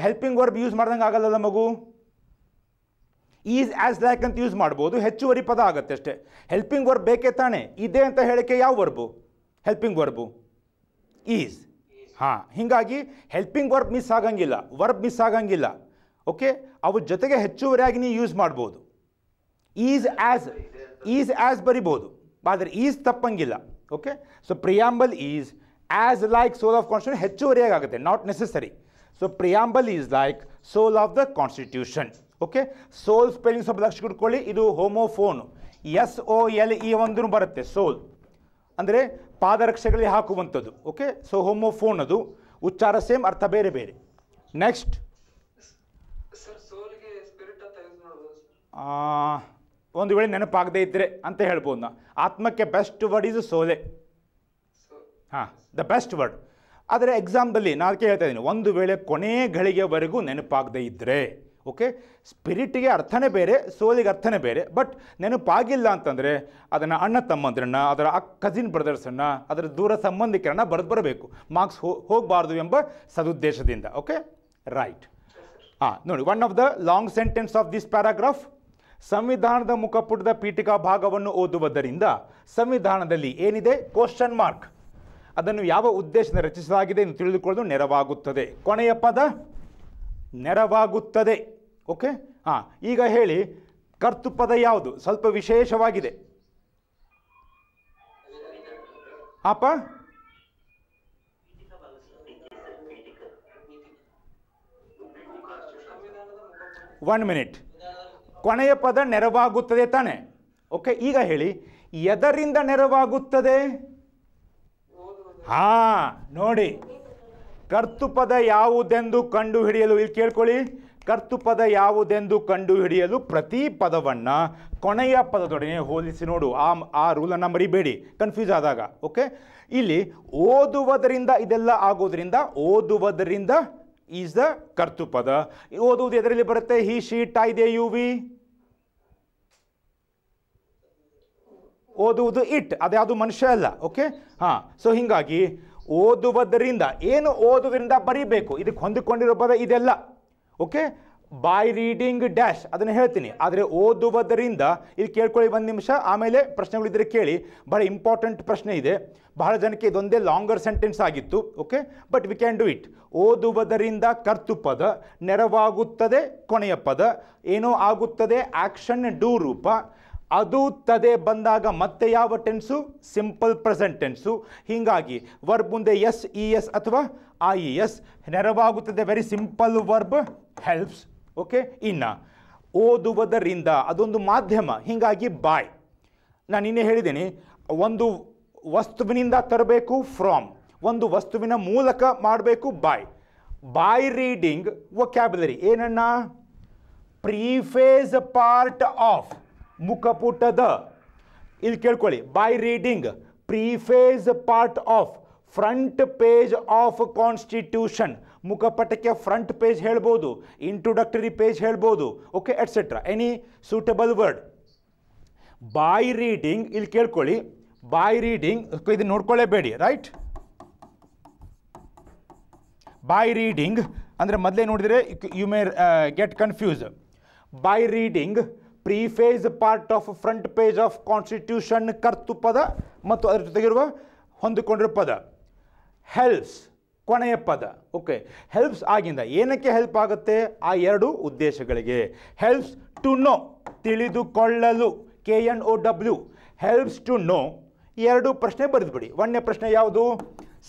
ಹೆಲ್ಪಿಂಗ್ ವರ್ಬ್ ಯೂಸ್ ಮಾಡ್ದಂಗೆ ಆಗಲ್ಲಲ್ಲ ಮಗು ಈಸ್ ಆ್ಯಸ್ ಲೈಕ್ ಅಂತ ಯೂಸ್ ಮಾಡ್ಬೋದು ಹೆಚ್ಚುವರಿ ಪದ ಆಗುತ್ತೆ ಅಷ್ಟೇ ಹೆಲ್ಪಿಂಗ್ ವರ್ಬ್ ಬೇಕೇ ತಾನೇ ಇದೆ ಅಂತ ಹೇಳಿಕೆ ಯಾವ ವರ್ಬು ಹೆಲ್ಪಿಂಗ್ ವರ್ಬು ಈಸ್ ಹಾಂ ಹೀಗಾಗಿ ಹೆಲ್ಪಿಂಗ್ ವರ್ಬ್ ಮಿಸ್ ಆಗಂಗಿಲ್ಲ ವರ್ಬ್ ಮಿಸ್ ಆಗಂಗಿಲ್ಲ ಓಕೆ ಅವು ಜೊತೆಗೆ ಹೆಚ್ಚುವರಿಯಾಗಿ ನೀವು ಯೂಸ್ ಮಾಡ್ಬೋದು ಈಸ್ ಆ್ಯಸ್ ಈಸ್ ಆ್ಯಸ್ ಬರಿಬೋದು ಆದರೆ ಈಸ್ ತಪ್ಪಂಗಿಲ್ಲ okay so preamble is as like soul of constitution ಹೆಚ್ಚುವರಿಯಾಗಿ ಆಗುತ್ತೆ not necessary so preamble is like soul of the constitution okay soul spelling ಸ್ವಲ್ಪ ಲಕ್ಷ ಕೊಡ್ಕೊಳ್ಳಿ ಇದು homophone S O L E ಒಂದು ಬರುತ್ತೆ ಸೋಲ್ ಅಂದರೆ ಪಾದರಕ್ಷೆಗಳಿಗೆ ಹಾಕುವಂಥದ್ದು ಓಕೆ ಸೊ ಹೋಮೋಫೋನ್ ಅದು ಉಚ್ಚಾರ ಸೇಮ್ ಅರ್ಥ ಬೇರೆ ಬೇರೆ ನೆಕ್ಸ್ಟ್ ಒಂದು ವೇಳೆ ನೆನಪಾಗದೇ ಇದ್ದರೆ ಅಂತ ಹೇಳ್ಬೋದು ನಾ ಆತ್ಮಕ್ಕೆ ಬೆಸ್ಟ್ ವರ್ಡ್ ಇಸ್ ಸೋಲೆ ಹಾಂ ದ ಬೆಸ್ಟ್ ವರ್ಡ್ ಆದರೆ ಎಕ್ಸಾಮ್ದಲ್ಲಿ ನಾನು ಹೇಳ್ತಾ ಇದ್ದೀನಿ ಒಂದು ವೇಳೆ ಕೊನೆ ಗಳಿಗೆವರೆಗೂ ನೆನಪಾಗದೇ ಇದ್ದರೆ ಓಕೆ ಸ್ಪಿರಿಟಿಗೆ ಅರ್ಥನೇ ಬೇರೆ ಸೋಲಿಗೆ ಅರ್ಥನೇ ಬೇರೆ ಬಟ್ ನೆನಪಾಗಿಲ್ಲ ಅಂತಂದರೆ ಅದನ್ನು ಅಣ್ಣ ತಮ್ಮಂದ್ರನ್ನ ಅದರ ಅಕ್ ಕಸಿನ್ ಬ್ರದರ್ಸನ್ನು ಅದರ ದೂರ ಸಂಬಂಧಿಕರನ್ನ ಬರೆದು ಬರಬೇಕು ಮಾರ್ಕ್ಸ್ ಹೋಗಬಾರ್ದು ಎಂಬ ಸದುದ್ದೇಶದಿಂದ ಓಕೆ ರೈಟ್ ಹಾಂ ನೋಡಿ one of the long sentence of this paragraph ಸಂವಿಧಾನದ ಮುಖಪುಟದ ಪೀಠಿಕಾ ಭಾಗವನ್ನು ಓದುವುದರಿಂದ ಸಂವಿಧಾನದಲ್ಲಿ ಏನಿದೆ ಕ್ವಶನ್ ಮಾರ್ಕ್ ಅದನ್ನು ಯಾವ ಉದ್ದೇಶದಿಂದ ರಚಿಸಲಾಗಿದೆ ಎಂದು ತಿಳಿದುಕೊಳ್ಳಲು ನೆರವಾಗುತ್ತದೆ ಕೊನೆಯ ಪದ ನೆರವಾಗುತ್ತದೆ ಓಕೆ ಹಾಂ ಈಗ ಹೇಳಿ ಕರ್ತೃಪದ ಯಾವುದು ಸ್ವಲ್ಪ ವಿಶೇಷವಾಗಿದೆ ಅಪ್ಪ ಒನ್ ಮಿನಿಟ್ ಕೊನೆಯ ಪದ ನೆರವಾಗುತ್ತದೆ ತಾನೆ ಓಕೆ ಈಗ ಹೇಳಿ ಎದರಿಂದ ನೆರವಾಗುತ್ತದೆ ಹಾ ನೋಡಿ ಕರ್ತುಪದ ಯಾವುದೆಂದು ಕಂಡು ಹಿಡಿಯಲು ಇಲ್ಲಿ ಕೇಳ್ಕೊಳ್ಳಿ ಕರ್ತುಪದ ಯಾವುದೆಂದು ಕಂಡು ಹಿಡಿಯಲು ಪ್ರತಿ ಪದವನ್ನು ಕೊನೆಯ ಪದದೊಡನೆ ಹೋಲಿಸಿ ನೋಡು ಆ ಆ ರೂಲನ್ನು ಮರಿಬೇಡಿ ಕನ್ಫ್ಯೂಸ್ ಆದಾಗ ಓಕೆ ಇಲ್ಲಿ ಓದುವುದರಿಂದ ಇದೆಲ್ಲ ಆಗೋದರಿಂದ ಓದುವುದರಿಂದ ಈಸ್ ದ ಕರ್ತುಪದ ಓದುವುದು ಎದರಲ್ಲಿ ಬರುತ್ತೆ ಹಿ ಶಿ ಟೈ ದೇ ಯು ವಿ ಓದುವುದು ಇಟ್ ಅದ್ಯಾವುದು ಮನುಷ್ಯ ಅಲ್ಲ ಓಕೆ ಹಾಂ ಸೊ ಹೀಗಾಗಿ ಓದುವುದರಿಂದ ಏನು ಓದುವುದರಿಂದ ಬರೀಬೇಕು ಇದಕ್ಕೆ ಹೊಂದಿಕೊಂಡಿರೋ ಪದ ಇದೆಲ್ಲ ಓಕೆ ಬೈ ರೀಡಿಂಗ್ ಡ್ಯಾಶ್ ಅದನ್ನು ಹೇಳ್ತೀನಿ ಆದರೆ ಓದುವುದರಿಂದ ಇಲ್ಲಿ ಕೇಳ್ಕೊಳ್ಳಿ ಒಂದು ನಿಮಿಷ ಆಮೇಲೆ ಪ್ರಶ್ನೆಗಳಿದ್ರೆ ಕೇಳಿ ಬಹಳ ಇಂಪಾರ್ಟೆಂಟ್ ಪ್ರಶ್ನೆ ಇದೆ ಬಹಳ ಜನಕ್ಕೆ ಇದೊಂದೇ ಲಾಂಗರ್ ಸೆಂಟೆನ್ಸ್ ಆಗಿತ್ತು okay but we can do it ಓದುವುದರಿಂದ ಕರ್ತು ಪದ ನೆರವಾಗುತ್ತದೆ ಕೊನೆಯ ಪದ ಏನೋ ಆಗುತ್ತದೆ ಆ್ಯಕ್ಷನ್ ಡೂ ರೂಪ ಅದು ತದೆ ಬಂದಾಗ ಮತ್ತೆ ಯಾವ ಟೆನ್ಸು ಸಿಂಪಲ್ ಪ್ರೆಸೆಂಟ್ ಟೆನ್ಸು ಹೀಗಾಗಿ ವರ್ಬ್ ಮುಂದೆ ಎಸ್ ಇ ಎಸ್ ಅಥವಾ ಐ ಇ ಎಸ್ ನೆರವಾಗುತ್ತದೆ very simple verb helps okay ಇನ್ನು ಓದುವುದರಿಂದ ಅದೊಂದು ಮಾಧ್ಯಮ ಹೀಗಾಗಿ ಬಾಯ್ ನಾನು ಇನ್ನೇ ಹೇಳಿದ್ದೀನಿ ಒಂದು ವಸ್ತುವಿನಿಂದ ತರಬೇಕು ಫ್ರಾಮ್ ಒಂದು ವಸ್ತುವಿನ ಮೂಲಕ ಮಾಡಬೇಕು ಬಾಯ್ ಬಾಯ್ ರೀಡಿಂಗ್ ವೊಕ್ಯಾಬ್ಯುಲರಿ ಏನಣ್ಣ ಪ್ರೀಫೇಸ್ ಪಾರ್ಟ್ ಆಫ್ ಮುಖಪುಟದ ಇಲ್ಲಿ ಕೇಳ್ಕೊಳ್ಳಿ by reading preface part of front page of constitution ಮುಖಪಟಕ್ಕೆ ಫ್ರಂಟ್ ಪೇಜ್ ಹೇಳ್ಬೋದು ಇಂಟ್ರೊಡಕ್ಟರಿ ಪೇಜ್ ಹೇಳ್ಬೋದು okay etcetera any suitable word by reading ಇಲ್ಲಿ ಕೇಳ್ಕೊಳ್ಳಿ ಬೈ ರೀಡಿಂಗ್ ಇದು ನೋಡ್ಕೊಳ್ಳೇಬೇಡಿ ರೈಟ್ ಬೈ ರೀಡಿಂಗ್ ಅಂದರೆ ಮೊದಲೇ ನೋಡಿದರೆ you may get confuse by reading preface part of front page of constitution ಕರ್ತು ಪದ ಮತ್ತು ಅದರ ಜೊತೆಗಿರುವ ಹೊಂದಿಕೊಂಡಿರುವ ಪದ ಹೆಲ್ಪ್ಸ್ ಕೊನೆಯ ಪದ ಓಕೆ ಹೆಲ್ಪ್ಸ್ ಆಗಿಂದ ಏನಕ್ಕೆ ಹೆಲ್ಪ್ ಆಗುತ್ತೆ ಆ ಎರಡು ಉದ್ದೇಶಗಳಿಗೆ ಹೆಲ್ಪ್ಸ್ ಟು ನೋ ತಿಳಿದುಕೊಳ್ಳಲು K N O W helps to know ಎರಡು ಪ್ರಶ್ನೆ ಬರೆದುಬಿಡಿ ಒಂದನೇ ಪ್ರಶ್ನೆ ಯಾವುದು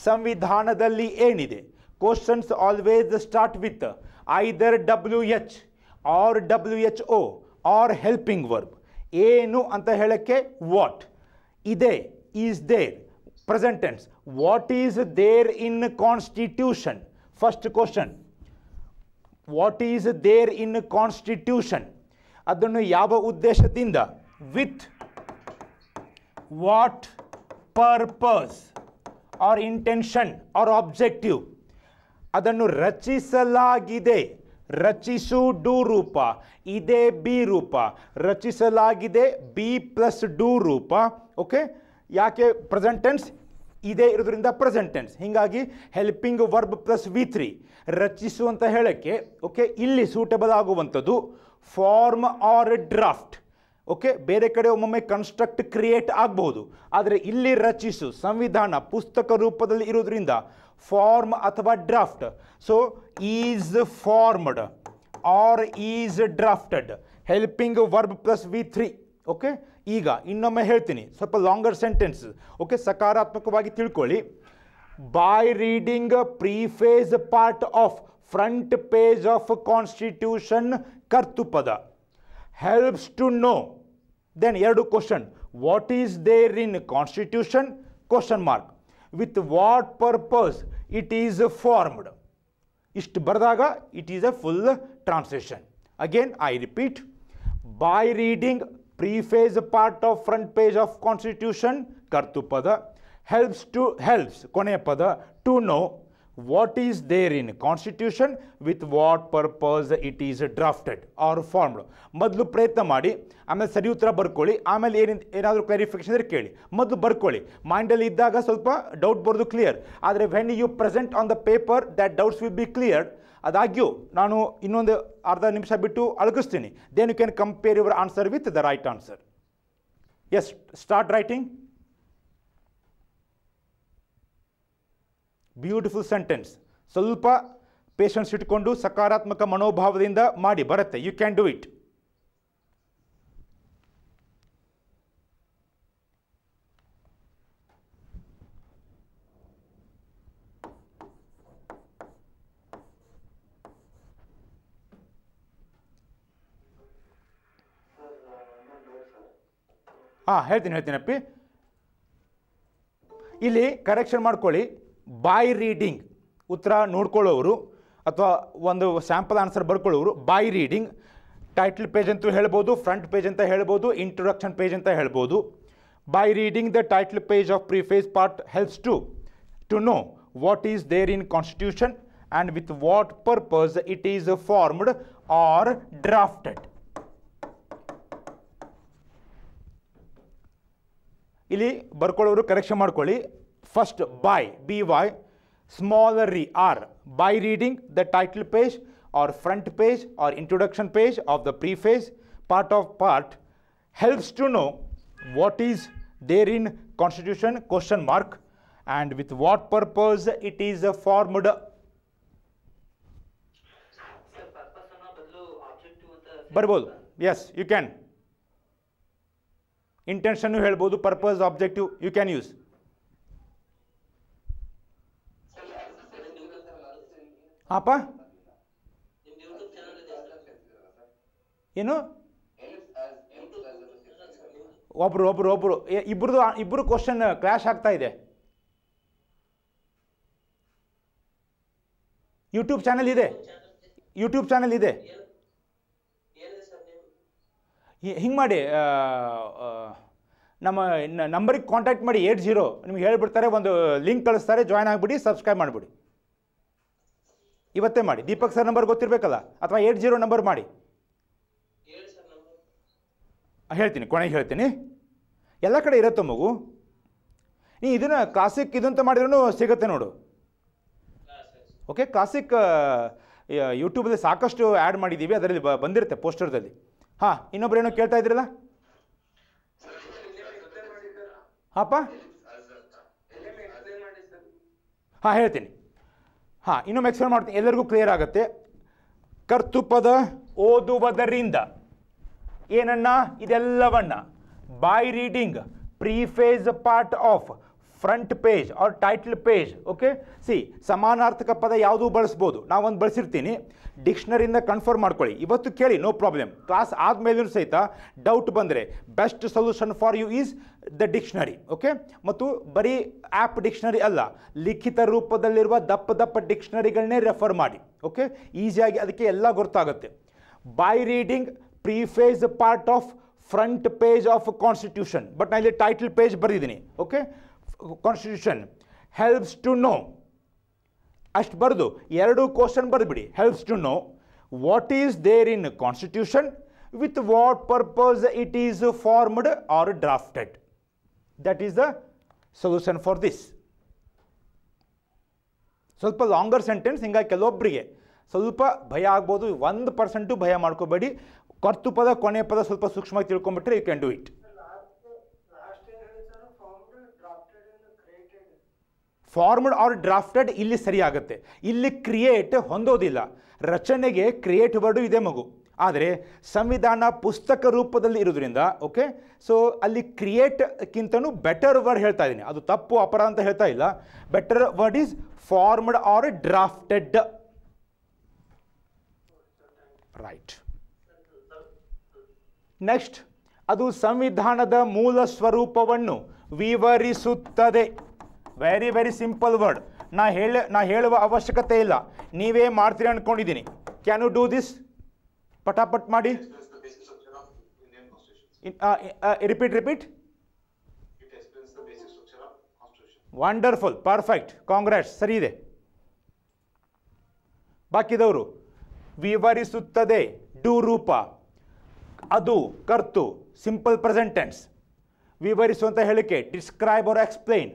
ಸಂವಿಧಾನದಲ್ಲಿ ಏನಿದೆ questions always start with either W H or W H O or helping verb ಏನು ಅಂತ ಹೇಳೋಕ್ಕೆ ವಾಟ್ ಇದೆ is there present tense what is there in constitution first question what is there in constitution ಅದನ್ನು ಯಾವ ಉದ್ದೇಶದಿಂದ with what purpose or intention or objective ಅದನ್ನು ರಚಿಸಲಾಗಿದೆ ರಚಿಸು do ರೂಪ ಇದೆ ಬಿ ರೂಪ ರಚಿಸಲಾಗಿದೆ ಬಿ ಪ್ಲಸ್ ಡು ರೂಪ ಓಕೆ ಯಾಕೆ ಪ್ರೆಸೆಂಟೆನ್ಸ್ ಇದೇ ಇರೋದ್ರಿಂದ ಪ್ರೆಸೆಂಟೆನ್ಸ್ ಹೀಗಾಗಿ helping verb plus V three ರಚಿಸು ಅಂತ ಹೇಳೋಕ್ಕೆ ಓಕೆ ಇಲ್ಲಿ ಸೂಟಬಲ್ ಆಗುವಂಥದ್ದು ಫಾರ್ಮ್ ಆರ್ ಡ್ರಾಫ್ಟ್ ಓಕೆ ಬೇರೆ ಕಡೆ ಒಮ್ಮೊಮ್ಮೆ ಕನ್ಸ್ಟ್ರಕ್ಟ್ ಕ್ರಿಯೇಟ್ ಆಗಬಹುದು ಆದರೆ ಇಲ್ಲಿ ರಚಿಸು ಸಂವಿಧಾನ ಪುಸ್ತಕ ರೂಪದಲ್ಲಿ ಇರೋದ್ರಿಂದ ಫಾರ್ಮ್ ಅಥವಾ draft so is formed or is drafted helping verb plus V three okay ಈಗ ಇನ್ನೊಮ್ಮೆ ಹೇಳ್ತೀನಿ ಸ್ವಲ್ಪ ಲಾಂಗರ್ ಸೆಂಟೆನ್ಸ್ ಓಕೆ ಸಕಾರಾತ್ಮಕವಾಗಿ ತಿಳ್ಕೊಳ್ಳಿ by reading preface part of front page of constitution ಕರ್ತುಪದ helps to know. Then here do question. What is there in constitution? Question mark. With what purpose it is formed? Ist Bardaga, it is a full translation. Again, I repeat. By reading preface part of front page of constitution, Kartupada helps to helps Konepada to know what is there in constitution with what purpose it is drafted or formed ಮೊದಲು ಪ್ರಯತ್ನ ಮಾಡಿ ಆಮೇಲೆ ಸರಿ ಉತ್ತರ ಬರ್ಕೊಳ್ಳಿ ಆಮೇಲೆ ಏನು ಏನಾದರೂ ಕ್ಲಾರಿಫಿಕೇಶನ್ ಇದ್ರೆ ಕೇಳಿ ಮೊದಲು ಬರ್ಕೊಳ್ಳಿ ಮೈಂಡಲ್ಲಿ ಇದ್ದಾಗ ಸ್ವಲ್ಪ ಡೌಟ್ ಬರೋದು ಕ್ಲಿಯರ್ ಆದರೆ when you present on the paper that doubts will be cleared ಆದಾಗ್ಯೂ ನಾನು ಇನ್ನೊಂದು ಅರ್ಧ ನಿಮಿಷ ಬಿಟ್ಟು ಅಳಗಿಸ್ತೀನಿ then you can compare your answer with the right answer yes start writing beautiful sentence ಸ್ವಲ್ಪ ಪೇಷನ್ಸ್ ಇಟ್ಕೊಂಡು ಸಕಾರಾತ್ಮಕ ಮನೋಭಾವದಿಂದ ಮಾಡಿ ಬರುತ್ತೆ ಯು ಕ್ಯಾನ್ ಡೂ ಇಟ್ ಹಾಂ ಹೇಳ್ತೀನಿ ಹೇಳ್ತೀನಪ್ಪಿ ಇಲ್ಲಿ ಕರೆಕ್ಷನ್ ಮಾಡ್ಕೊಳ್ಳಿ ಬೈ ರೀಡಿಂಗ್ ಉತ್ತರ ನೋಡ್ಕೊಳ್ಳೋರು ಅಥವಾ ಒಂದು ಸ್ಯಾಂಪಲ್ ಆನ್ಸರ್ ಬರ್ಕೊಳ್ಳೋರು ಬೈ ರೀಡಿಂಗ್ ಟೈಟಲ್ ಪೇಜ್ ಅಂತೂ ಹೇಳ್ಬೋದು ಫ್ರಂಟ್ ಪೇಜ್ ಅಂತ ಹೇಳ್ಬೋದು ಇಂಟ್ರೊಡಕ್ಷನ್ ಪೇಜ್ ಅಂತ ಹೇಳ್ಬೋದು by reading the title page of preface part helps to to know what is there in constitution and with what purpose it is formed or drafted ಇಲ್ಲಿ ಬರ್ಕೊಳ್ಳೋರು correction ಮಾಡ್ಕೊಳ್ಳಿ First, by, by, smaller re, r, by reading the title page or front page or introduction page of the preface part of part helps to know what is there in constitution question mark and with what purpose it is formed ಬರ್ಬೋದು yes you can ಇಂಟೆನ್ಷನ್ನು ಹೇಳ್ಬೋದು purpose objective you can use ಅಪ್ಪ ಏನು ಒಬ್ರು ಒಬ್ರು ಒಬ್ರು ಇಬ್ಬರದು ಇಬ್ಬರು ಕ್ವಶನ್ ಕ್ಲಾಶ್ ಆಗ್ತಾ ಇದೆ ಯೂಟ್ಯೂಬ್ ಚಾನಲ್ ಇದೆ ಯೂಟ್ಯೂಬ್ ಚಾನಲ್ ಇದೆ ಹಿಂಗೆ ಮಾಡಿ ನಮ್ಮ ನಂಬರಿಗೆ ಕಾಂಟ್ಯಾಕ್ಟ್ ಮಾಡಿ ಏಟ್ ಜೀರೋ ನಿಮ್ಗೆ ಹೇಳ್ಬಿಡ್ತಾರೆ ಒಂದು ಲಿಂಕ್ ಕಳಿಸ್ತಾರೆ ಜಾಯ್ನ್ ಆಗಿಬಿಡಿ ಸಬ್ಸ್ಕ್ರೈಬ್ ಮಾಡಿಬಿಡಿ ಇವತ್ತೇ ಮಾಡಿ ದೀಪಕ್ ಸರ್ ನಂಬರ್ ಗೊತ್ತಿರಬೇಕಲ್ಲ ಅಥವಾ ಏಟ್ ಜೀರೋ ನಂಬರ್ ಮಾಡಿ ಹೇಳ್ತೀನಿ ಕೊನೆಗೆ ಹೇಳ್ತೀನಿ ಎಲ್ಲ ಕಡೆ ಇರುತ್ತೆ ಮಗು ನೀ ಇದನ್ನು ಕಾಸಿಕ್ ಇದಂತ ಮಾಡಿದ್ರೂ ಸಿಗುತ್ತೆ ನೋಡು ಓಕೆ ಕಾಸಿಕ್ ಯೂಟ್ಯೂಬಲ್ಲಿ ಸಾಕಷ್ಟು ಆ್ಯಡ್ ಮಾಡಿದ್ದೀವಿ ಅದರಲ್ಲಿ ಬಂದಿರುತ್ತೆ ಪೋಸ್ಟರ್ದಲ್ಲಿ ಹಾಂ ಇನ್ನೊಬ್ರು ಏನೋ ಕೇಳ್ತಾ ಇದ್ರಲ್ಲ ಹಾಪ ಹಾಂ ಹೇಳ್ತೀನಿ ಹಾಂ ಇನ್ನೊಮ್ಮೆ ಎಕ್ಸ್ಪ್ಲೇನ್ ಮಾಡ್ತೀನಿ ಎಲ್ಲರಿಗೂ ಕ್ಲಿಯರ್ ಆಗುತ್ತೆ ಕರ್ತುಪದ ಓದುವುದರಿಂದ ಏನನ್ನ ಇದೆಲ್ಲವನ್ನ by reading preface part of front page or title page okay see ಸಮಾನಾರ್ಥಕ ಪದ ಯಾವುದು ಬಳಸ್ಬೋದು ನಾವೊಂದು ಬಳಸಿರ್ತೀನಿ ಡಿಕ್ಷನರಿಯಿಂದ ಕನ್ಫರ್ಮ್ ಮಾಡ್ಕೊಳ್ಳಿ ಇವತ್ತು ಕೇಳಿ ನೋ ಪ್ರಾಬ್ಲಮ್ ಕ್ಲಾಸ್ ಆದಮೇಲೂ ಸಹಿತ ಡೌಟ್ ಬಂದರೆ best solution for you is the dictionary okay ಮತ್ತು ಬರೀ ಆ್ಯಪ್ ಡಿಕ್ಷ್ನರಿ ಅಲ್ಲ ಲಿಖಿತ ರೂಪದಲ್ಲಿರುವ ದಪ್ಪ ದಪ್ಪ ಡಿಕ್ಷ್ನರಿಗಳನ್ನೇ ರೆಫರ್ ಮಾಡಿ ಓಕೆ ಈಸಿಯಾಗಿ ಅದಕ್ಕೆ ಎಲ್ಲ ಗೊತ್ತಾಗುತ್ತೆ by reading preface part of front page of constitution but ನಾನು ಇಲ್ಲಿ ಟೈಟಲ್ ಪೇಜ್ ಬರೆದಿದ್ದೀನಿ okay constitution helps to know ಅಷ್ಟು ಬರೆದು ಎರಡು ಕ್ವಶನ್ ಬರೆದ್ಬಿಡಿ helps to know what is there in constitution with what purpose it is formed or drafted That is the solution for this. ಸ್ವಲ್ಪ longer sentence ಹಿಂಗಾಗಿ ಕೆಲವೊಬ್ಬರಿಗೆ ಸ್ವಲ್ಪ ಭಯ ಆಗ್ಬೋದು ಒಂದು ಪರ್ಸೆಂಟು ಭಯ ಮಾಡ್ಕೋಬೇಡಿ ಕರ್ತು ಪದ ಕೊನೆ ಪದ ಸ್ವಲ್ಪ ಸೂಕ್ಷ್ಮವಾಗಿ ತಿಳ್ಕೊಂಬಿಟ್ರೆ you can do it formed or drafted ಇಲ್ಲಿ ಸರಿಯಾಗುತ್ತೆ ಇಲ್ಲಿ ಕ್ರಿಯೇಟ್ ಹೊಂದೋದಿಲ್ಲ ರಚನೆಗೆ ಕ್ರಿಯೇಟ್ ವರ್ಡು ಇದೆ ಮಗು ಆದರೆ ಸಂವಿಧಾನ ಪುಸ್ತಕ ರೂಪದಲ್ಲಿ ಇರೋದ್ರಿಂದ ಓಕೆ ಸೊ ಅಲ್ಲಿ ಕಿಂತನೂ ಬೆಟರ್ ವರ್ಡ್ ಹೇಳ್ತಾ ಇದ್ದೀನಿ ಅದು ತಪ್ಪು ಅಪರ ಅಂತ ಹೇಳ್ತಾ ಇಲ್ಲ better word is formed or drafted right next ಅದು ಸಂವಿಧಾನದ ಮೂಲ ಸ್ವರೂಪವನ್ನು ವಿವರಿಸುತ್ತದೆ ವೆರಿ ವೆರಿ ಸಿಂಪಲ್ ವರ್ಡ್ ನಾ ಹೇಳ ನಾ ಹೇಳುವ ಅವಶ್ಯಕತೆ ಇಲ್ಲ ನೀವೇ ಮಾಡ್ತೀರಿ ಅಂದ್ಕೊಂಡಿದ್ದೀನಿ ಕ್ಯಾನ್ ಯು ಡೂ ದಿಸ್ ಪಟಾಪಟ್ ಮಾಡಿ repeat repeat wonderful perfect congrats ಸರಿ ಇದೆ ಬಾಕಿದವರು ವಿವರಿಸುತ್ತದೆ ಡು ರೂಪ ಅದು ಕರ್ತು ಸಿಂಪಲ್ ಪ್ರೆಸೆಂಟೆನ್ಸ್ ವಿವರಿಸುವಂಥ ಹೇಳಿಕೆ ಡಿಸ್ಕ್ರೈಬ್ ಆರ್ ಎಕ್ಸ್ಪ್ಲೈನ್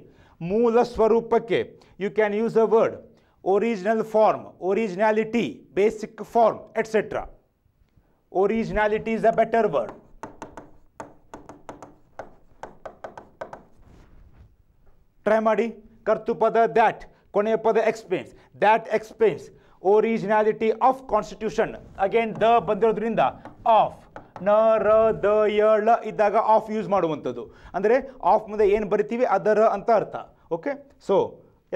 ಮೂಲ ಸ್ವರೂಪಕ್ಕೆ you can use a word original form originality basic form etcetera Originality is a better word try ಮಾಡಿ ಕರ್ತು ಪದ ದ್ಯಾಟ್ ಕೊನೆಯ ಪದ explains that explains originality of constitution again the ಬಂದಿರೋದ್ರಿಂದ of ನ ರ ದ ಳ ಇದ್ದಾಗ ಆಫ್ ಯೂಸ್ ಮಾಡುವಂಥದ್ದು ಅಂದರೆ ಆಫ್ ಮುಂದೆ ಏನು ಬರಿತೀವಿ ಅದರ ಅಂತ ಅರ್ಥ ಓಕೆ ಸೊ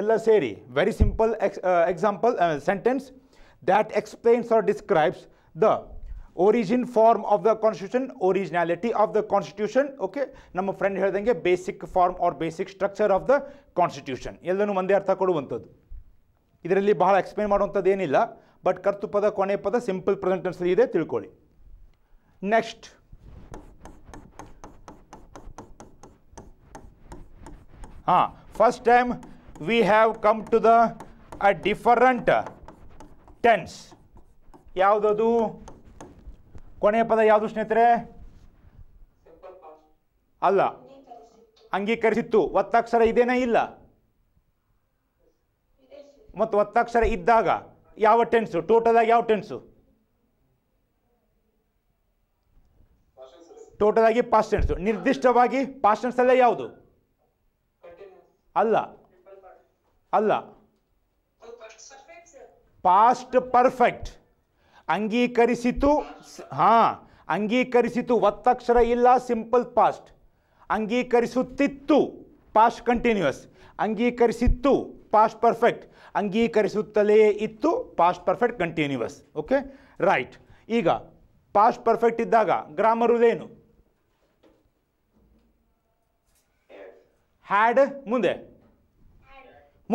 ಎಲ್ಲ ಸೇರಿ very simple ex example sentence that explains or describes the origin form of the constitution originality of the constitution okay ನಮ್ಮ ಫ್ರೆಂಡ್ ಹೇಳ್ದಂಗೆ basic form or basic structure of the constitution ಎಲ್ಲನೂ ಒಂದೇ ಅರ್ಥ ಕೊಡುವಂಥದ್ದು ಇದರಲ್ಲಿ ಬಹಳ ಎಕ್ಸ್ಪ್ಲೇನ್ ಮಾಡುವಂಥದ್ದು ಏನಿಲ್ಲ ಬಟ್ ಕರ್ತುಪದ ಕೊನೆ ಪದ ಸಿಂಪಲ್ ಪ್ರೆಸೆಂಟೆನ್ಸಲ್ಲಿ ಇದೆ ತಿಳ್ಕೊಳ್ಳಿ ನೆಕ್ಸ್ಟ್ ಹಾಂ first time we have come to the a different tense ಯಾವುದದು ಕೊನೆಯ ಪದ ಯಾವುದು ಸ್ನೇಹಿತರೆ ಅಲ್ಲ ಅಂಗೀಕರಿಸಿತ್ತು ಒತ್ತಕ್ಷರ ಇದೇನೇ ಇಲ್ಲ ಮತ್ತು ಒತ್ತಕ್ಷರ ಇದ್ದಾಗ ಯಾವ ಟೆನ್ಸು ಟೋಟಲ್ ಆಗಿ ಯಾವ ಟೆನ್ಸು ಟೋಟಲ್ ಆಗಿ ಪಾಸ್ಟ್ ಟೆನ್ಸು ನಿರ್ದಿಷ್ಟವಾಗಿ ಪಾಸ್ಟ್ ಟೆನ್ಸ್ ಅಲ್ಲೇ ಯಾವುದು ಅಲ್ಲ ಅಲ್ಲ ಪಾಸ್ಟ್ ಪರ್ಫೆಕ್ಟ್ ಅಂಗೀಕರಿಸಿತು ಹಾಂ ಅಂಗೀಕರಿಸಿತು ಒತ್ತಕ್ಷರ ಇಲ್ಲ ಸಿಂಪಲ್ ಪಾಸ್ಟ್ ಅಂಗೀಕರಿಸುತ್ತಿತ್ತು ಪಾಸ್ಟ್ ಕಂಟಿನ್ಯೂಯಸ್ ಅಂಗೀಕರಿಸಿತ್ತು ಪಾಸ್ಟ್ ಪರ್ಫೆಕ್ಟ್ ಅಂಗೀಕರಿಸುತ್ತಲೇ ಇತ್ತು past perfect continuous okay right ಈಗ ಪಾಸ್ಟ್ ಪರ್ಫೆಕ್ಟ್ ಇದ್ದಾಗ ಗ್ರಾಮರ್ ಏನು ಹ್ಯಾಡ್ ಮುಂದೆ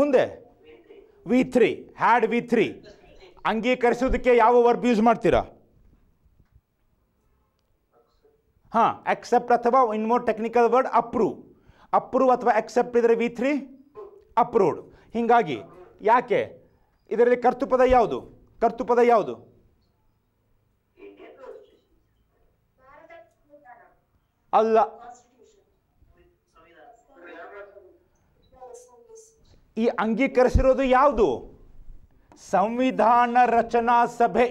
ಮುಂದೆ V three had V three ಅಂಗೀಕರಿಸೋದಕ್ಕೆ ಯಾವ ವರ್ಬ್ ಯೂಸ್ ಮಾಡ್ತೀರಾ ಹಾಂ ಎಕ್ಸೆಪ್ಟ್ ಅಥವಾ in more technical word approve approve ಅಥವಾ ಎಕ್ಸೆಪ್ಟ್ ಇದ್ರೆ ವಿ ಥ್ರೀ ಅಪ್ರೂವ್ಡ್ ಹೀಗಾಗಿ ಯಾಕೆ ಇದರಲ್ಲಿ ಕರ್ತುಪದ ಯಾವುದು ಕರ್ತುಪದ ಯಾವುದು ಅಲ್ಲ ಈ ಅಂಗೀಕರಿಸಿರೋದು ಯಾವುದು ಸಂವಿಧಾನ ರಚನಾ ಸಭೆ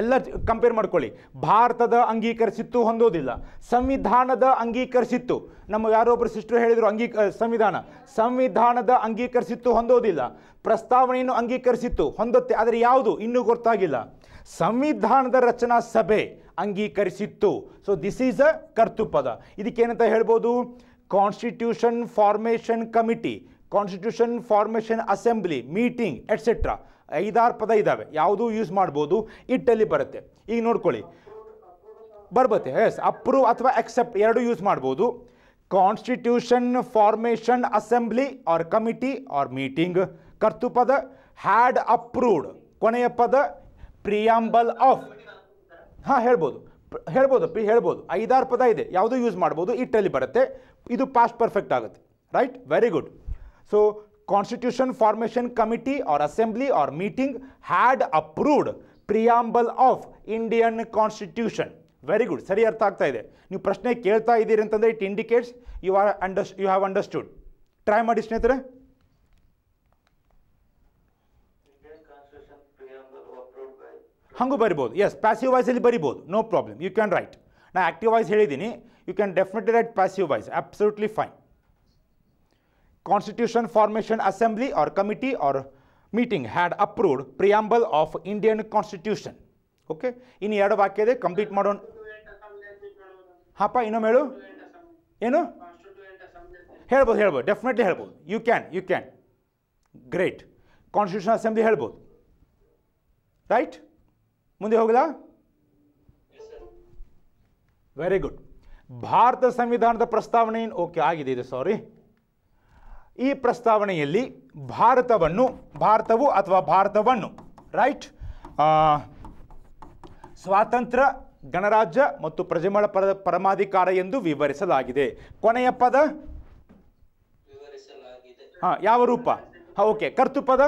ಎಲ್ಲ ಕಂಪೇರ್ ಮಾಡ್ಕೊಳ್ಳಿ ಭಾರತದ ಅಂಗೀಕರಿಸಿತ್ತು ಹೊಂದೋದಿಲ್ಲ ಸಂವಿಧಾನದ ಅಂಗೀಕರಿಸಿತ್ತು ನಮ್ಮ ಯಾರೊಬ್ಬರು ಸಿಸ್ಟರ್ ಹೇಳಿದರು ಅಂಗೀ ಸಂವಿಧಾನ ಸಂವಿಧಾನದ ಅಂಗೀಕರಿಸಿತ್ತು ಹೊಂದೋದಿಲ್ಲ ಪ್ರಸ್ತಾವನೆಯನ್ನು ಅಂಗೀಕರಿಸಿತ್ತು ಹೊಂದುತ್ತೆ ಆದರೆ ಯಾವುದು ಇನ್ನೂ ಗೊತ್ತಾಗಿಲ್ಲ ಸಂವಿಧಾನದ ರಚನಾ ಸಭೆ ಅಂಗೀಕರಿಸಿತ್ತು ಸೊ ದಿಸ್ ಈಸ್ ಅ ಕರ್ತೃಪದ ಇದಕ್ಕೇನಂತ ಹೇಳ್ಬೋದು constitution formation committee constitution formation assembly meeting etcetera ಐದಾರು ಪದ ಇದ್ದಾವೆ ಯಾವುದು ಯೂಸ್ ಮಾಡ್ಬೋದು ಇಟ್ಟಲ್ಲಿ ಬರುತ್ತೆ ಈಗ ನೋಡ್ಕೊಳ್ಳಿ ಬರ್ಬತ್ತೆ ಎಸ್ ಅಪ್ರೂವ್ ಅಥವಾ ಎಕ್ಸೆಪ್ಟ್ ಎರಡು ಯೂಸ್ ಮಾಡ್ಬೋದು constitution formation assembly or committee or meeting ಕರ್ತು ಪದ ಹ್ಯಾಡ್ ಅಪ್ರೂವ್ಡ್ ಕೊನೆಯ ಪದ ಪ್ರಿಯಾಂಬಲ್ ಆಫ್ ಹಾಂ ಹೇಳ್ಬೋದು ಹೇಳ್ಬೋದು ಪ್ರಿ ಹೇಳ್ಬೋದು ಐದಾರು ಪದ ಇದೆ ಯಾವುದು ಯೂಸ್ ಮಾಡ್ಬೋದು ಇಟ್ಟಲ್ಲಿ ಬರುತ್ತೆ ಇದು ಪಾಸ್ಟ್ ಪರ್ಫೆಕ್ಟ್ ಆಗುತ್ತೆ right very good so constitution Formation committee or assembly or meeting had approved preamble of Indian constitution very good ಸರಿ ಅರ್ಥ ಆಗ್ತಾ ಇದೆ ನೀವು ಪ್ರಶ್ನೆ ಕೇಳ್ತಾ ಇದ್ದೀರಿ ಅಂತಂದರೆ it indicates you are under you have understood try ಮಾಡಿ ಸ್ನೇಹಿತರೆ ಹಂಗೂ ಬರಿಬೋದು ಯಸ್ ಪ್ಯಾಸಿವ್ ವಾಯ್ಸಲ್ಲಿ ಬರಿಬೋದು no problem you can write ನಾನು ಆ್ಯಕ್ಟಿವ್ ವಾಯ್ಸ್ ಹೇಳಿದ್ದೀನಿ you can definitely write passive voice absolutely fine constitution formation assembly और कमिटी और meeting had approved preamble of Indian constitution okay इन एर वाक्य कंप्लीट मोड़ हाँ पा इन हेबू help definitely help you can you can great constitution assembly help right मुदे हो वेरी गुड भारत संविधान प्रस्तावन ओके आगे सॉरी ಈ ಪ್ರಸ್ತಾವನೆಯಲ್ಲಿ ಭಾರತವನ್ನು ಭಾರತವು ಅಥವಾ ಭಾರತವನ್ನು ರೈಟ್ ಸ್ವಾತಂತ್ರ್ಯ ಗಣರಾಜ್ಯ ಮತ್ತು ಪ್ರಜಮಳ ಪರ ಪರಮಾಧಿಕಾರ ಎಂದು ವಿವರಿಸಲಾಗಿದೆ ಕೊನೆಯ ಪದ ಹಾಂ ಯಾವ ರೂಪ ಹಾಂ ಓಕೆ ಕರ್ತುಪದ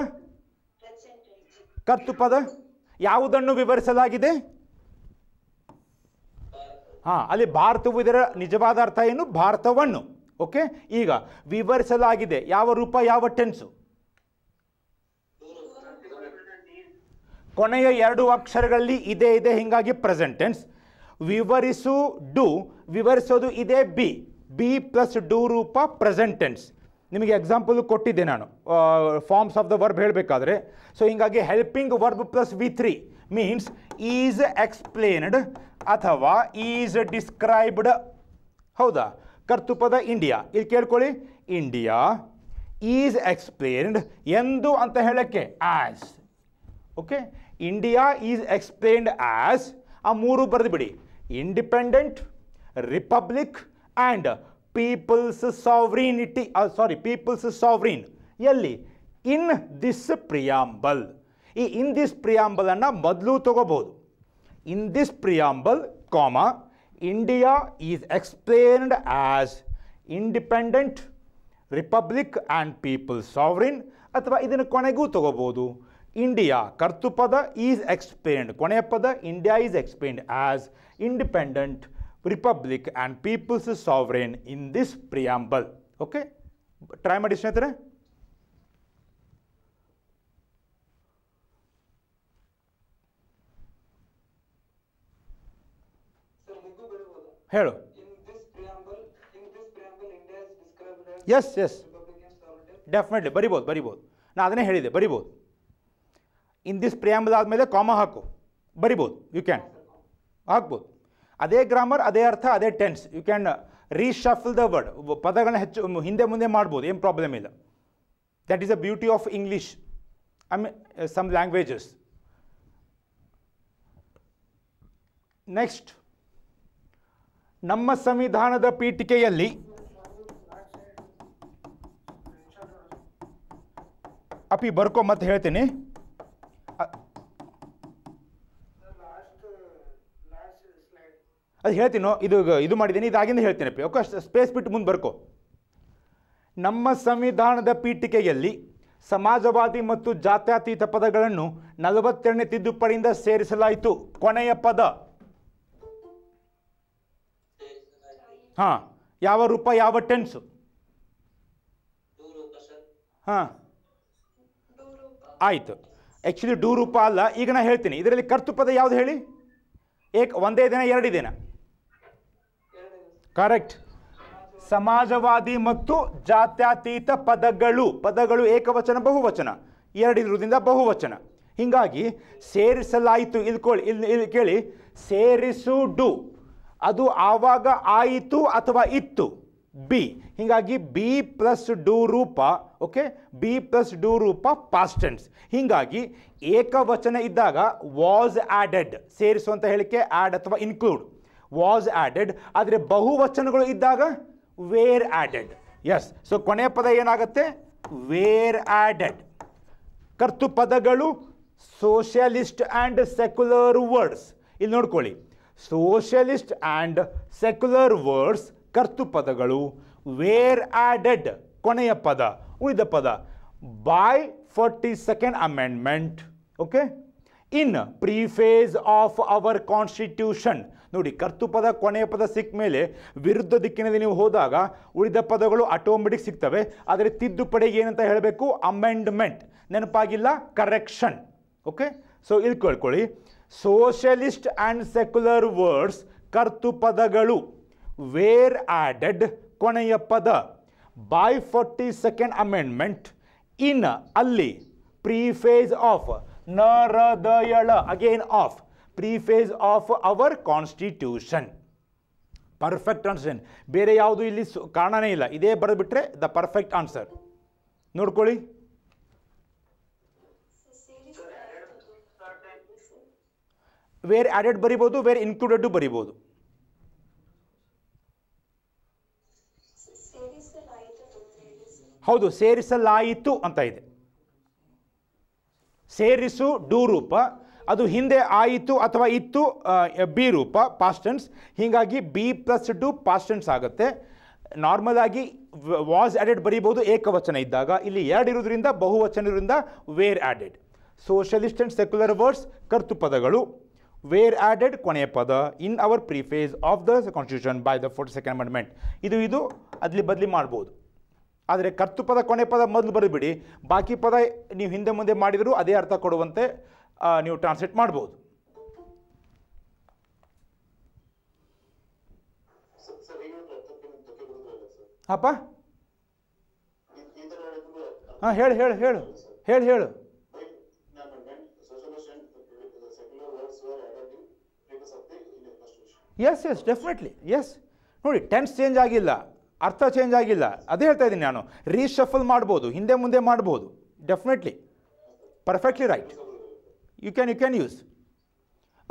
ಕರ್ತುಪದ ಯಾವುದನ್ನು ವಿವರಿಸಲಾಗಿದೆ ಹಾಂ ಅಲ್ಲಿ ಭಾರತವು ಇದರ ನಿಜವಾದ ಅರ್ಥ ಏನು ಭಾರತವನ್ನು ಓಕೆ ಈಗ ವಿವರಿಸಲಾಗಿದೆ ಯಾವ ರೂಪ ಯಾವ ಟೆನ್ಸು ಕೊನೆಯ ಎರಡು ಅಕ್ಷರಗಳಲ್ಲಿ ಇದೆ ಇದೆ ಹಿಂಗಾಗಿ ಪ್ರೆಸೆಂಟ್ ಟೆನ್ಸ್ ವಿವರಿಸು ಡು ವಿವರಿಸೋದು ಇದೆ ಬಿ ಬಿ ಪ್ಲಸ್ ಡು ರೂಪ ಪ್ರೆಸೆಂಟ್ ಟೆನ್ಸ್ ನಿಮಗೆ ಎಕ್ಸಾಂಪಲ್ ಕೊಟ್ಟಿದ್ದೆ ನಾನು ಫಾರ್ಮ್ಸ್ ಆಫ್ ದ ವರ್ಬ್ ಹೇಳಬೇಕಾದ್ರೆ ಸೊ ಹಿಂಗಾಗಿ helping verb plus V three means is explained or is described ಹೌದಾ ಕರ್ತೃಪದ ಇಂಡಿಯಾ ಇಲ್ಲಿ ಕೇಳ್ಕೊಳ್ಳಿ ಇಂಡಿಯಾ ಈಸ್ ಎಕ್ಸ್ಪ್ಲೇನ್ಡ್ ಎಂದು ಅಂತ ಹೇಳೋಕ್ಕೆ as okay India is explained as ಆ ಮೂರು ಬರೆದುಬಿಡಿ independent republic and people's sovereignty sorry people's sovereign ಎಲ್ಲಿ ಇನ್ ದಿಸ್ ಪ್ರಿಯಾಂಬಲ್ ಈ ಇನ್ ದಿಸ್ ಪ್ರಿಯಾಂಬಲನ್ನು ಮೊದಲು ತಗೋಬಹುದು in this preamble comma India is explained as independent republic and people sovereign ಅಥವಾ ಇದನ್ನು ಕೊನೆಗೂ ತಗೋಬೋದು ಇಂಡಿಯಾ ಕರ್ತುಪದ ಈಸ್ ಎಕ್ಸ್ಪ್ಲೇನ್ಡ್ ಕೊನೆಯ ಪದ India is explained as independent republic and people's sovereign in this preamble okay try ಮಾಡಿ ಸ್ನೇಹಿತರೆ ಹೇಳು ಎಸ್ ಎಸ್ ಡೆಫಿನೆಟ್ಲಿ ಬರಿಬೋದು ಬರಿಬೋದು ನಾನು ಅದನ್ನೇ ಹೇಳಿದೆ ಬರಿಬೋದು ಇನ್ ದಿಸ್ ಪ್ರಿಯಾಂಬಲ್ ಆದಮೇಲೆ ಕಾಮ ಹಾಕು ಬರಿಬೋದು ಯು ಕ್ಯಾನ್ ಹಾಕ್ಬೋದು ಅದೇ ಗ್ರಾಮರ್ ಅದೇ ಅರ್ಥ ಅದೇ tense you can reshuffle the word ಪದಗಳನ್ನ ಹೆಚ್ಚು ಹಿಂದೆ ಮುಂದೆ ಮಾಡ್ಬೋದು ಏನು ಪ್ರಾಬ್ಲಮ್ ಇಲ್ಲ that is a beauty of English I mean some languages next ನಮ್ಮ ಸಂವಿಧಾನದ ಪೀಠಿಕೆಯಲ್ಲಿ ಅಪಿ ಬರ್ಕೋ ಮತ್ತೆ ಹೇಳ್ತೀನಿ ಅದು ಹೇಳ್ತೀನೋ ಇದು ಇದು ಮಾಡಿದ್ದೀನಿ ಇದಾಗಿಂದ ಹೇಳ್ತೀನಿ ಅಪ್ಪಿ ಓಕೆ ಸ್ಪೇಸ್ ಬಿಟ್ಟು ಮುಂದೆ ಬರ್ಕೋ ನಮ್ಮ ಸಂವಿಧಾನದ ಪೀಠಿಕೆಯಲ್ಲಿ ಸಮಾಜವಾದಿ ಮತ್ತು ಜಾತ್ಯತೀತ ಪದಗಳನ್ನು ನಲವತ್ತೆರಡನೇ ತಿದ್ದುಪಡಿಯಿಂದ ಸೇರಿಸಲಾಯಿತು ಕೊನೆಯ ಪದ ಹಾ ಯಾವ ರೂಪ ಯಾವ ಟೆನ್ಸ್ ಹಾ ಆಯಿತು ಆ್ಯಕ್ಚುಲಿ ಡೂ ರೂಪ ಅಲ್ಲ ಈಗ ನಾನು ಹೇಳ್ತೀನಿ ಇದರಲ್ಲಿ ಕರ್ತು ಪದ ಯಾವುದು ಹೇಳಿ ಏಕ್ ಒಂದೇ ದಿನ ಎರಡು ದಿನ ಕರೆಕ್ಟ್ ಸಮಾಜವಾದಿ ಮತ್ತು ಜಾತ್ಯತೀತ ಪದಗಳು ಪದಗಳು ಏಕವಚನ ಬಹುವಚನ ಎರಡಿರುವುದರಿಂದ ಬಹುವಚನ ಹೀಗಾಗಿ ಸೇರಿಸಲಾಯಿತು ಇಲ್ಕೊಳ್ಳಿ ಇಲ್ಲಿ ಕೇಳಿ ಸೇರಿಸು ಡು ಅದು ಆವಾಗ ಆಯಿತು ಅಥವಾ ಇತ್ತು ಬಿ ಹೀಗಾಗಿ ಬಿ ಪ್ಲಸ್ ಡೂ ರೂಪ ಓಕೆ ಬಿ ಪ್ಲಸ್ ಡೂ ರೂಪ ಪಾಸ್ಟೆನ್ಸ್ ಹೀಗಾಗಿ ಏಕವಚನ ಇದ್ದಾಗ ವಾಸ್ ಆ್ಯಡೆಡ್ ಸೇರಿಸುವಂಥ ಹೇಳಿಕೆ ಆ್ಯಡ್ ಅಥವಾ ಇನ್ಕ್ಲೂಡ್ ವಾಸ್ ಆ್ಯಡೆಡ್ ಆದರೆ ಬಹುವಚನಗಳು ಇದ್ದಾಗ ವೇರ್ ಆ್ಯಡೆಡ್ ಎಸ್ ಸೊ ಕೊನೆಯ ಪದ ಏನಾಗುತ್ತೆ ವೇರ್ ಆ್ಯಡೆಡ್ ಕರ್ತು ಪದಗಳು ಸೋಷಿಯಲಿಸ್ಟ್ ಆ್ಯಂಡ್ ಸೆಕ್ಯುಲರ್ ವರ್ಡ್ಸ್ ಇಲ್ಲಿ ನೋಡ್ಕೊಳ್ಳಿ ಸೋಷಿಯಲಿಸ್ಟ್ ಆ್ಯಂಡ್ ಸೆಕ್ಯುಲರ್ ವರ್ಡ್ಸ್ ಕರ್ತು ಪದಗಳು ವೇರ್ ಆ್ಯಡೆಡ್ ಕೊನೆಯ ಪದ ಉಳಿದ ಪದ by forty second amendment okay in preface of our constitution ನೋಡಿ ಕರ್ತು ಪದ ಕೊನೆಯ ಪದ ಸಿಕ್ಕ ಮೇಲೆ ವಿರುದ್ಧ ದಿಕ್ಕಿನಲ್ಲಿ ನೀವು ಹೋದಾಗ ಉಳಿದ ಪದಗಳು ಆಟೋಮೆಟಿಕ್ ಸಿಗ್ತವೆ ಆದರೆ ತಿದ್ದುಪಡಿ ಏನಂತ ಹೇಳಬೇಕು ಅಮೆಂಡ್ಮೆಂಟ್ ನೆನಪಾಗಿಲ್ಲ ಕರೆಕ್ಷನ್ ಓಕೆ ಸೊ ಇಲ್ಲಿ ಕೇಳ್ಕೊಳ್ಳಿ ಸೋಷಲಿಸ್ಟ್ ಆ್ಯಂಡ್ ಸೆಕ್ಯುಲರ್ ವರ್ಡ್ಸ್ ಕರ್ತು ಪದಗಳು ವೇರ್ ಆ್ಯಡೆಡ್ ಕೊನೆಯ ಪದ by forty second amendment in ಅಲ್ಲಿ ಪ್ರೀಫೇಸ್ ಆಫ್ ನರದಯಳ again of preface of our constitution perfect answer ಬೇರೆ ಯಾವುದು ಇಲ್ಲಿ ಕಾರಣನೇ ಇಲ್ಲ ಇದೇ ಬರೆದುಬಿಟ್ರೆ ದ ಪರ್ಫೆಕ್ಟ್ ಆನ್ಸರ್ ನೋಡ್ಕೊಳ್ಳಿ ವೇರ್ ಆ್ಯಡೆಡ್ ಬರಿಬೋದು ವೇರ್ ಇನ್ಕ್ಲೂಡೆಡ್ ಬರಿಬೋದು ಹೌದು ಸೇರಿಸಲಾಯಿತು ಅಂತ ಇದೆ ಸೇರಿಸು ಡೂ ರೂಪ ಅದು ಹಿಂದೆ ಆಯಿತು ಅಥವಾ ಇತ್ತು ಬಿ ರೂಪ ಪಾಸ್ಟೆನ್ಸ್ ಹೀಗಾಗಿ ಬಿ ಪ್ಲಸ್ ಡು ಪಾಸ್ಟೆನ್ಸ್ ಆಗುತ್ತೆ ನಾರ್ಮಲ್ ಆಗಿ ವಾಸ್ ಆ್ಯಡೆಡ್ ಬರೀಬೋದು ಏಕವಚನ ಇದ್ದಾಗ ಇಲ್ಲಿ ಎರಡು ಇರೋದ್ರಿಂದ ಬಹುವಚನದಿಂದ ಇರೋದ್ರಿಂದ were added socialist and secular words ಪದಗಳು ವೇರ್ ಆಡೆಡ್ ಕೊನೆಯ ಪದ in our preface of the constitution by the forty second amendment ಇದು ಇದು ಅದ್ಲಿ ಬದಲಿ ಮಾಡ್ಬೋದು ಆದರೆ ಕರ್ತು ಪದ ಕೊನೆ ಪದ ಮೊದಲು ಬರಿಬಿಡಿ ಬಾಕಿ ಪದ ನೀವು ಹಿಂದೆ ಮುಂದೆ ಮಾಡಿದರೂ ಅದೇ ಅರ್ಥ ಕೊಡುವಂತೆ ನೀವು ಟ್ರಾನ್ಸ್ಲೇಟ್ ಮಾಡ್ಬೋದು ಅಪ್ಪ ಹಾಂ ಹೇಳು ಹೇಳು ಹೇಳು ಹೇಳು ಹೇಳು ಎಸ್ ಎಸ್ ಡೆಫಿನೆಟ್ಲಿ ಎಸ್ ನೋಡಿ ಟೆನ್ಸ್ ಚೇಂಜ್ ಆಗಿಲ್ಲ ಅರ್ಥ ಚೇಂಜ್ ಆಗಿಲ್ಲ ಅದೇ ಹೇಳ್ತಾ ಇದ್ದೀನಿ ನಾನು ರೀಶಫಲ್ ಮಾಡ್ಬೋದು ಹಿಂದೆ ಮುಂದೆ ಮಾಡ್ಬೋದು definitely perfectly right you can you can use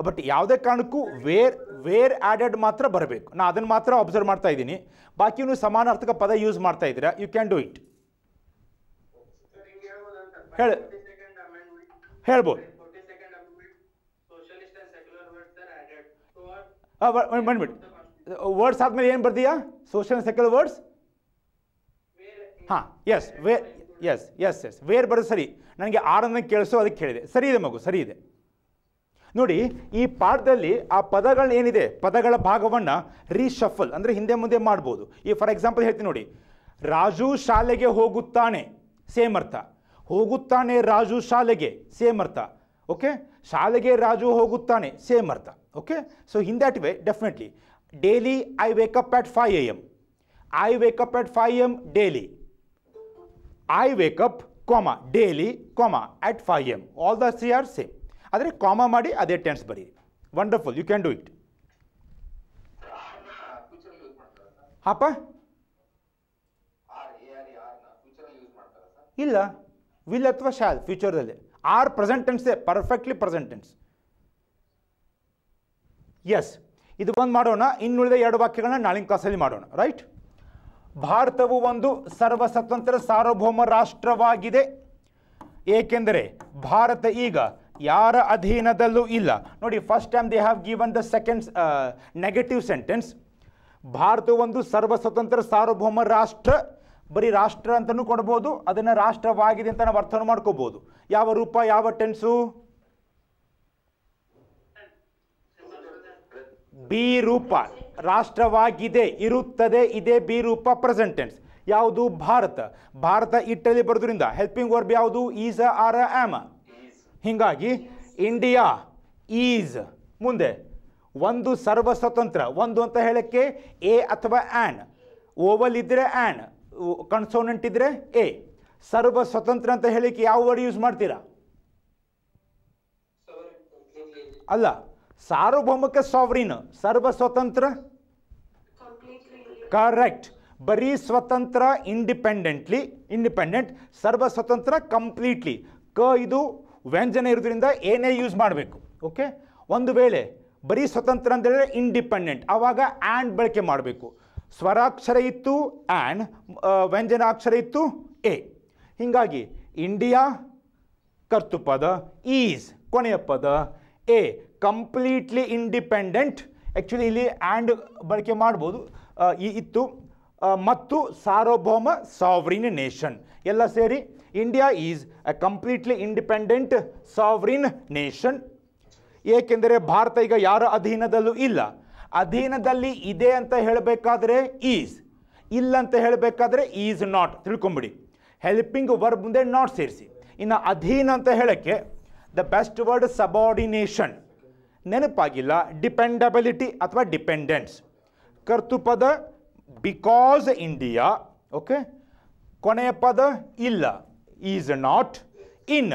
but ಯಾವುದೇ ಕಾರಣಕ್ಕೂ ವೇರ್ ವೇರ್ ಆ್ಯಡೆಡ್ ಮಾತ್ರ ಬರಬೇಕು ನಾನು ಅದನ್ನು ಮಾತ್ರ ಅಬ್ಸರ್ವ್ ಮಾಡ್ತಾ ಇದ್ದೀನಿ ಬಾಕಿ ನೀವು ಸಮಾನಾರ್ಥಕ ಪದ ಯೂಸ್ ಮಾಡ್ತಾ ಇದ್ದೀರಾ ಯು ಕ್ಯಾನ್ ಡೂ ಇಟ್ ಹೇಳ್ಬೋದು ಒಂದು ವರ್ಡ್ಸ್ ಆದಮೇಲೆ ಏನು ಬರ್ದಿಯಾ ಸೋಷಿಯಲ್ ಸೆಕಲ್ ವರ್ಡ್ಸ್ ಹಾಂ yes were yes yes yes were ಬರೋದು ಸರಿ ನನಗೆ ಆರನ್ನು ಕೇಳಿಸೋ ಅದಕ್ಕೆ ಹೇಳಿದೆ ಸರಿ ಇದೆ ಮಗು ಸರಿ ಇದೆ ನೋಡಿ ಈ ಪಾಠದಲ್ಲಿ ಆ ಪದಗಳು ಏನಿದೆ ಪದಗಳ ಭಾಗವನ್ನು ರೀಶಫಲ್ ಅಂದರೆ ಹಿಂದೆ ಮುಂದೆ ಮಾಡ್ಬೋದು ಈ ಫಾರ್ ಎಕ್ಸಾಂಪಲ್ ಹೇಳ್ತೀನಿ ನೋಡಿ ರಾಜು ಶಾಲೆಗೆ ಹೋಗುತ್ತಾನೆ ಸೇಮ್ ಅರ್ಥ ಹೋಗುತ್ತಾನೆ ರಾಜು ಶಾಲೆಗೆ ಸೇಮ್ ಅರ್ಥ ಓಕೆ ಶಾಲೆಗೆ ರಾಜು ಹೋಗುತ್ತಾನೆ ಸೇಮ್ ಅರ್ಥ Okay. So in that way, definitely, daily I wake up at 5 a.m. I wake up at 5 a.m. daily. I wake up, comma, daily, comma, at 5 a.m. All the three are same. ಆದರೆ ಕಾಮ ಮಾಡಿ ಅದೇ tense ಬರೀ wonderful you can do it ಹಾಪ ಇಲ್ಲ will ಅಥವಾ shall ಫ್ಯೂಚರ್ದಲ್ಲಿ or present perfectly present tense yes ಇದು ಬಂದು ಮಾಡೋಣ ಇನ್ನುಳಿದ ಎರಡು ವಾಕ್ಯಗಳನ್ನ ನಾಳಿನ ಕ್ಲಾಸಲ್ಲಿ ಮಾಡೋಣ ರೈಟ್ ಭಾರತವು ಒಂದು ಸರ್ವ ಸ್ವತಂತ್ರ ಸಾರ್ವಭೌಮ ರಾಷ್ಟ್ರವಾಗಿದೆ ಏಕೆಂದರೆ ಭಾರತ ಈಗ ಯಾರ ಅಧೀನದಲ್ಲೂ ಇಲ್ಲ ನೋಡಿ first time they have given the seconds negative sentence ಭಾರತವು ಒಂದು ಸರ್ವ ಸ್ವತಂತ್ರ ಸಾರ್ವಭೌಮ ರಾಷ್ಟ್ರ ಬರೀ ರಾಷ್ಟ್ರ ಅಂತಲೂ ಕೊಡ್ಬೋದು ಅದನ್ನು ರಾಷ್ಟ್ರವಾಗಿದೆ ಅಂತ ನಾವು ಅರ್ಥನೂ ಮಾಡ್ಕೋಬೋದು ಯಾವ ರೂಪ ಯಾವ ಟೆನ್ಸು ಬಿ ರೂಪ ರಾಷ್ಟ್ರವಾಗಿದೆ ಇರುತ್ತದೆ ಇದೆ ಬಿ ರೂಪ ಪ್ರೆಸೆಂಟೆನ್ಸ್ ಯಾವುದು ಭಾರತ ಭಾರತ ಇಟಲಿ ಬರೋದ್ರಿಂದ ಹೆಲ್ಪಿಂಗ್ ವರ್ಬ್ ಯಾವುದು ಈಸ್ ಆರ್ ಆಮ್ ಹೀಗಾಗಿ ಇಂಡಿಯಾ ಈಸ್ ಮುಂದೆ ಒಂದು ಸರ್ವ ಸ್ವತಂತ್ರ ಒಂದು ಅಂತ ಹೇಳಕ್ಕೆ ಎ ಅಥವಾ ಆನ್ ಓವಲ್ ಇದ್ದರೆ ಆನ್ ಕನ್ಸೋನೆಂಟ್ ಇದ್ದರೆ ಎ ಸರ್ವ ಸ್ವತಂತ್ರ ಅಂತ ಹೇಳಕ್ಕೆ ಯಾವ ವರ್ಡ್ ಯೂಸ್ ಮಾಡ್ತೀರಾ ಅಲ್ಲ ಸಾರ್ವಭೌಮಕ ಸಾವ್ರಿನ್ ಸರ್ವ ಸ್ವತಂತ್ರ ಕರೆಕ್ಟ್ ಬರೀ ಸ್ವತಂತ್ರ ಇಂಡಿಪೆಂಡೆಂಟ್ಲಿ ಇಂಡಿಪೆಂಡೆಂಟ್ ಸರ್ವ ಸ್ವತಂತ್ರ ಕಂಪ್ಲೀಟ್ಲಿ ಕ ಇದು ವ್ಯಂಜನ ಇರೋದ್ರಿಂದ ಏನೇ ಯೂಸ್ ಮಾಡಬೇಕು ಓಕೆ ಒಂದು ವೇಳೆ ಬರೀ ಸ್ವತಂತ್ರ ಅಂತೇಳಿದ್ರೆ ಇಂಡಿಪೆಂಡೆಂಟ್ ಆವಾಗ ಆ್ಯಂಡ್ ಬಳಕೆ ಮಾಡಬೇಕು ಸ್ವರಾಕ್ಷರ ಇತ್ತು ಆ್ಯಂಡ್ ವ್ಯಂಜನಾಕ್ಷರ ಇತ್ತು ಎ ಹೀಗಾಗಿ ಇಂಡಿಯಾ ಕರ್ತುಪದ ಈಸ್ ಕೊನೆಯ ಪದ ಎ ಕಂಪ್ಲೀಟ್ಲಿ ಇಂಡಿಪೆಂಡೆಂಟ್ ಆ್ಯಕ್ಚುಲಿ ಇಲ್ಲಿ ಆ್ಯಂಡ್ ಬಳಕೆ ಮಾಡ್ಬೋದು ಈ ಇತ್ತು ಮತ್ತು ಸಾರ್ವಭೌಮ ಸಾವ್ರಿನ್ ನೇಷನ್ ಎಲ್ಲ ಸೇರಿ India is a completely independent sovereign nation ಏಕೆಂದರೆ ಭಾರತ ಈಗ ಯಾರ ಅಧೀನದಲ್ಲೂ ಇಲ್ಲ ಅಧೀನದಲ್ಲಿ ಇದೆ ಅಂತ ಹೇಳಬೇಕಾದ್ರೆ ಈಸ್ ಇಲ್ಲ ಅಂತ ಹೇಳಬೇಕಾದ್ರೆ ಈಸ್ ನಾಟ್ ತಿಳ್ಕೊಂಬಿಡಿ ಹೆಲ್ಪಿಂಗ್ ವರ್ಬ್ ಮುಂದೆ ನಾಟ್ ಸೇರಿಸಿ ಇನ್ನು ಅಧೀನ ಅಂತ ಹೇಳೋಕ್ಕೆ ದ ಬೆಸ್ಟ್ ವರ್ಡ್ ಸಬಾರ್ಡಿನೇಷನ್ ನೆನಪಾಗಿಲ್ಲ ಡಿಪೆಂಡಬಿಲಿಟಿ ಅಥವಾ ಡಿಪೆಂಡೆನ್ಸ್ ಪದ ಬಿಕಾಸ್ ಇಂಡಿಯಾ ಓಕೆ ಕೊನೆಯ ಪದ ಇಲ್ಲ is not in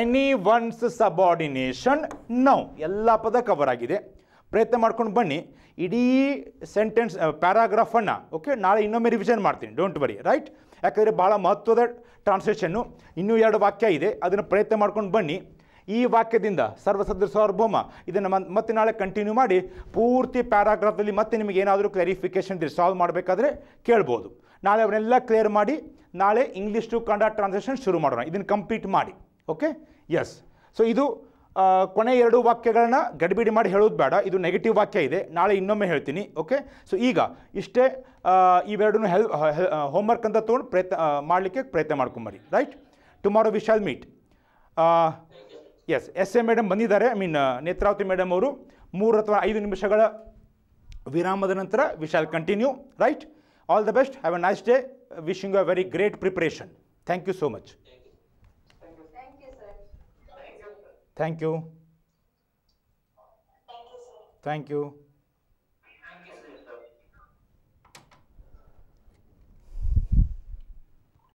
any one's subordination now ಎಲ್ಲ ಪದ ಕವರ್ ಆಗಿದೆ ಪ್ರಯತ್ನ ಮಾಡ್ಕೊಂಡು ಬನ್ನಿ ಇಡೀ ಸೆಂಟೆನ್ಸ್ ಪ್ಯಾರಾಗ್ರಾಫನ್ನು ಓಕೆ ನಾಳೆ ಇನ್ನೊಮ್ಮೆ ರಿವಿಷನ್ ಮಾಡ್ತೀನಿ ಡೋಂಟ್ ವರಿ ರೈಟ್ ಯಾಕಂದರೆ ಭಾಳ ಮಹತ್ವದ ಟ್ರಾನ್ಸ್ಲೇಷನ್ನು ಇನ್ನೂ ಎರಡು ವಾಕ್ಯ ಇದೆ ಅದನ್ನು ಪ್ರಯತ್ನ ಮಾಡ್ಕೊಂಡು ಬನ್ನಿ ಈ ವಾಕ್ಯದಿಂದ ಸರ್ವಸದೃ ಸಾರ್ವಭೌಮ ಇದನ್ನು ಮತ್ತೆ ನಾಳೆ ಕಂಟಿನ್ಯೂ ಮಾಡಿ ಪೂರ್ತಿ ಪ್ಯಾರಾಗ್ರಾಫಲ್ಲಿ ಮತ್ತೆ ನಿಮಗೆ ಏನಾದರೂ ಕ್ಲಾರಿಫಿಕೇಶನ್ ಇದ್ರೆ ಸಾಲ್ವ್ ಮಾಡಬೇಕಾದ್ರೆ ಕೇಳ್ಬೋದು ನಾಳೆ ಅವನ್ನೆಲ್ಲ ಕ್ಲಿಯರ್ ಮಾಡಿ ನಾಳೆ ಇಂಗ್ಲೀಷ್ ಟು ಕನ್ನಡ ಟ್ರಾನ್ಸಾಕ್ಷನ್ ಶುರು ಮಾಡೋಣ ಇದನ್ನು ಕಂಪ್ಲೀಟ್ ಮಾಡಿ ಓಕೆ ಎಸ್ ಸೊ ಇದು ಕೊನೆ ಎರಡು ವಾಕ್ಯಗಳನ್ನ ಗಡಿಬಿಡಿ ಮಾಡಿ ಹೇಳೋದು ಬೇಡ ಇದು ನೆಗೆಟಿವ್ ವಾಕ್ಯ ಇದೆ ನಾಳೆ ಇನ್ನೊಮ್ಮೆ ಹೇಳ್ತೀನಿ ಓಕೆ ಸೊ ಈಗ ಇಷ್ಟೇ ಇವೆರಡನ್ನೂ ಹೆಲ್ ಹೋಮ್ವರ್ಕ್ ಅಂತ ತೊಗೊಂಡು ಪ್ರಯತ್ನ ಮಾಡಲಿಕ್ಕೆ ಪ್ರಯತ್ನ ಮಾಡ್ಕೊಂಬರಿ right tomorrow we shall meet yes yes a madam ಬಂದಿದ್ದಾರೆ I mean uh, Netravati madam ಅವರು ಮೂರು ಅಥವಾ ಐದು ನಿಮಿಷಗಳ ವಿರಾಮದ ನಂತರ we shall continue right all the best have a nice day wishing a very great preparation thank you so much thank you thank you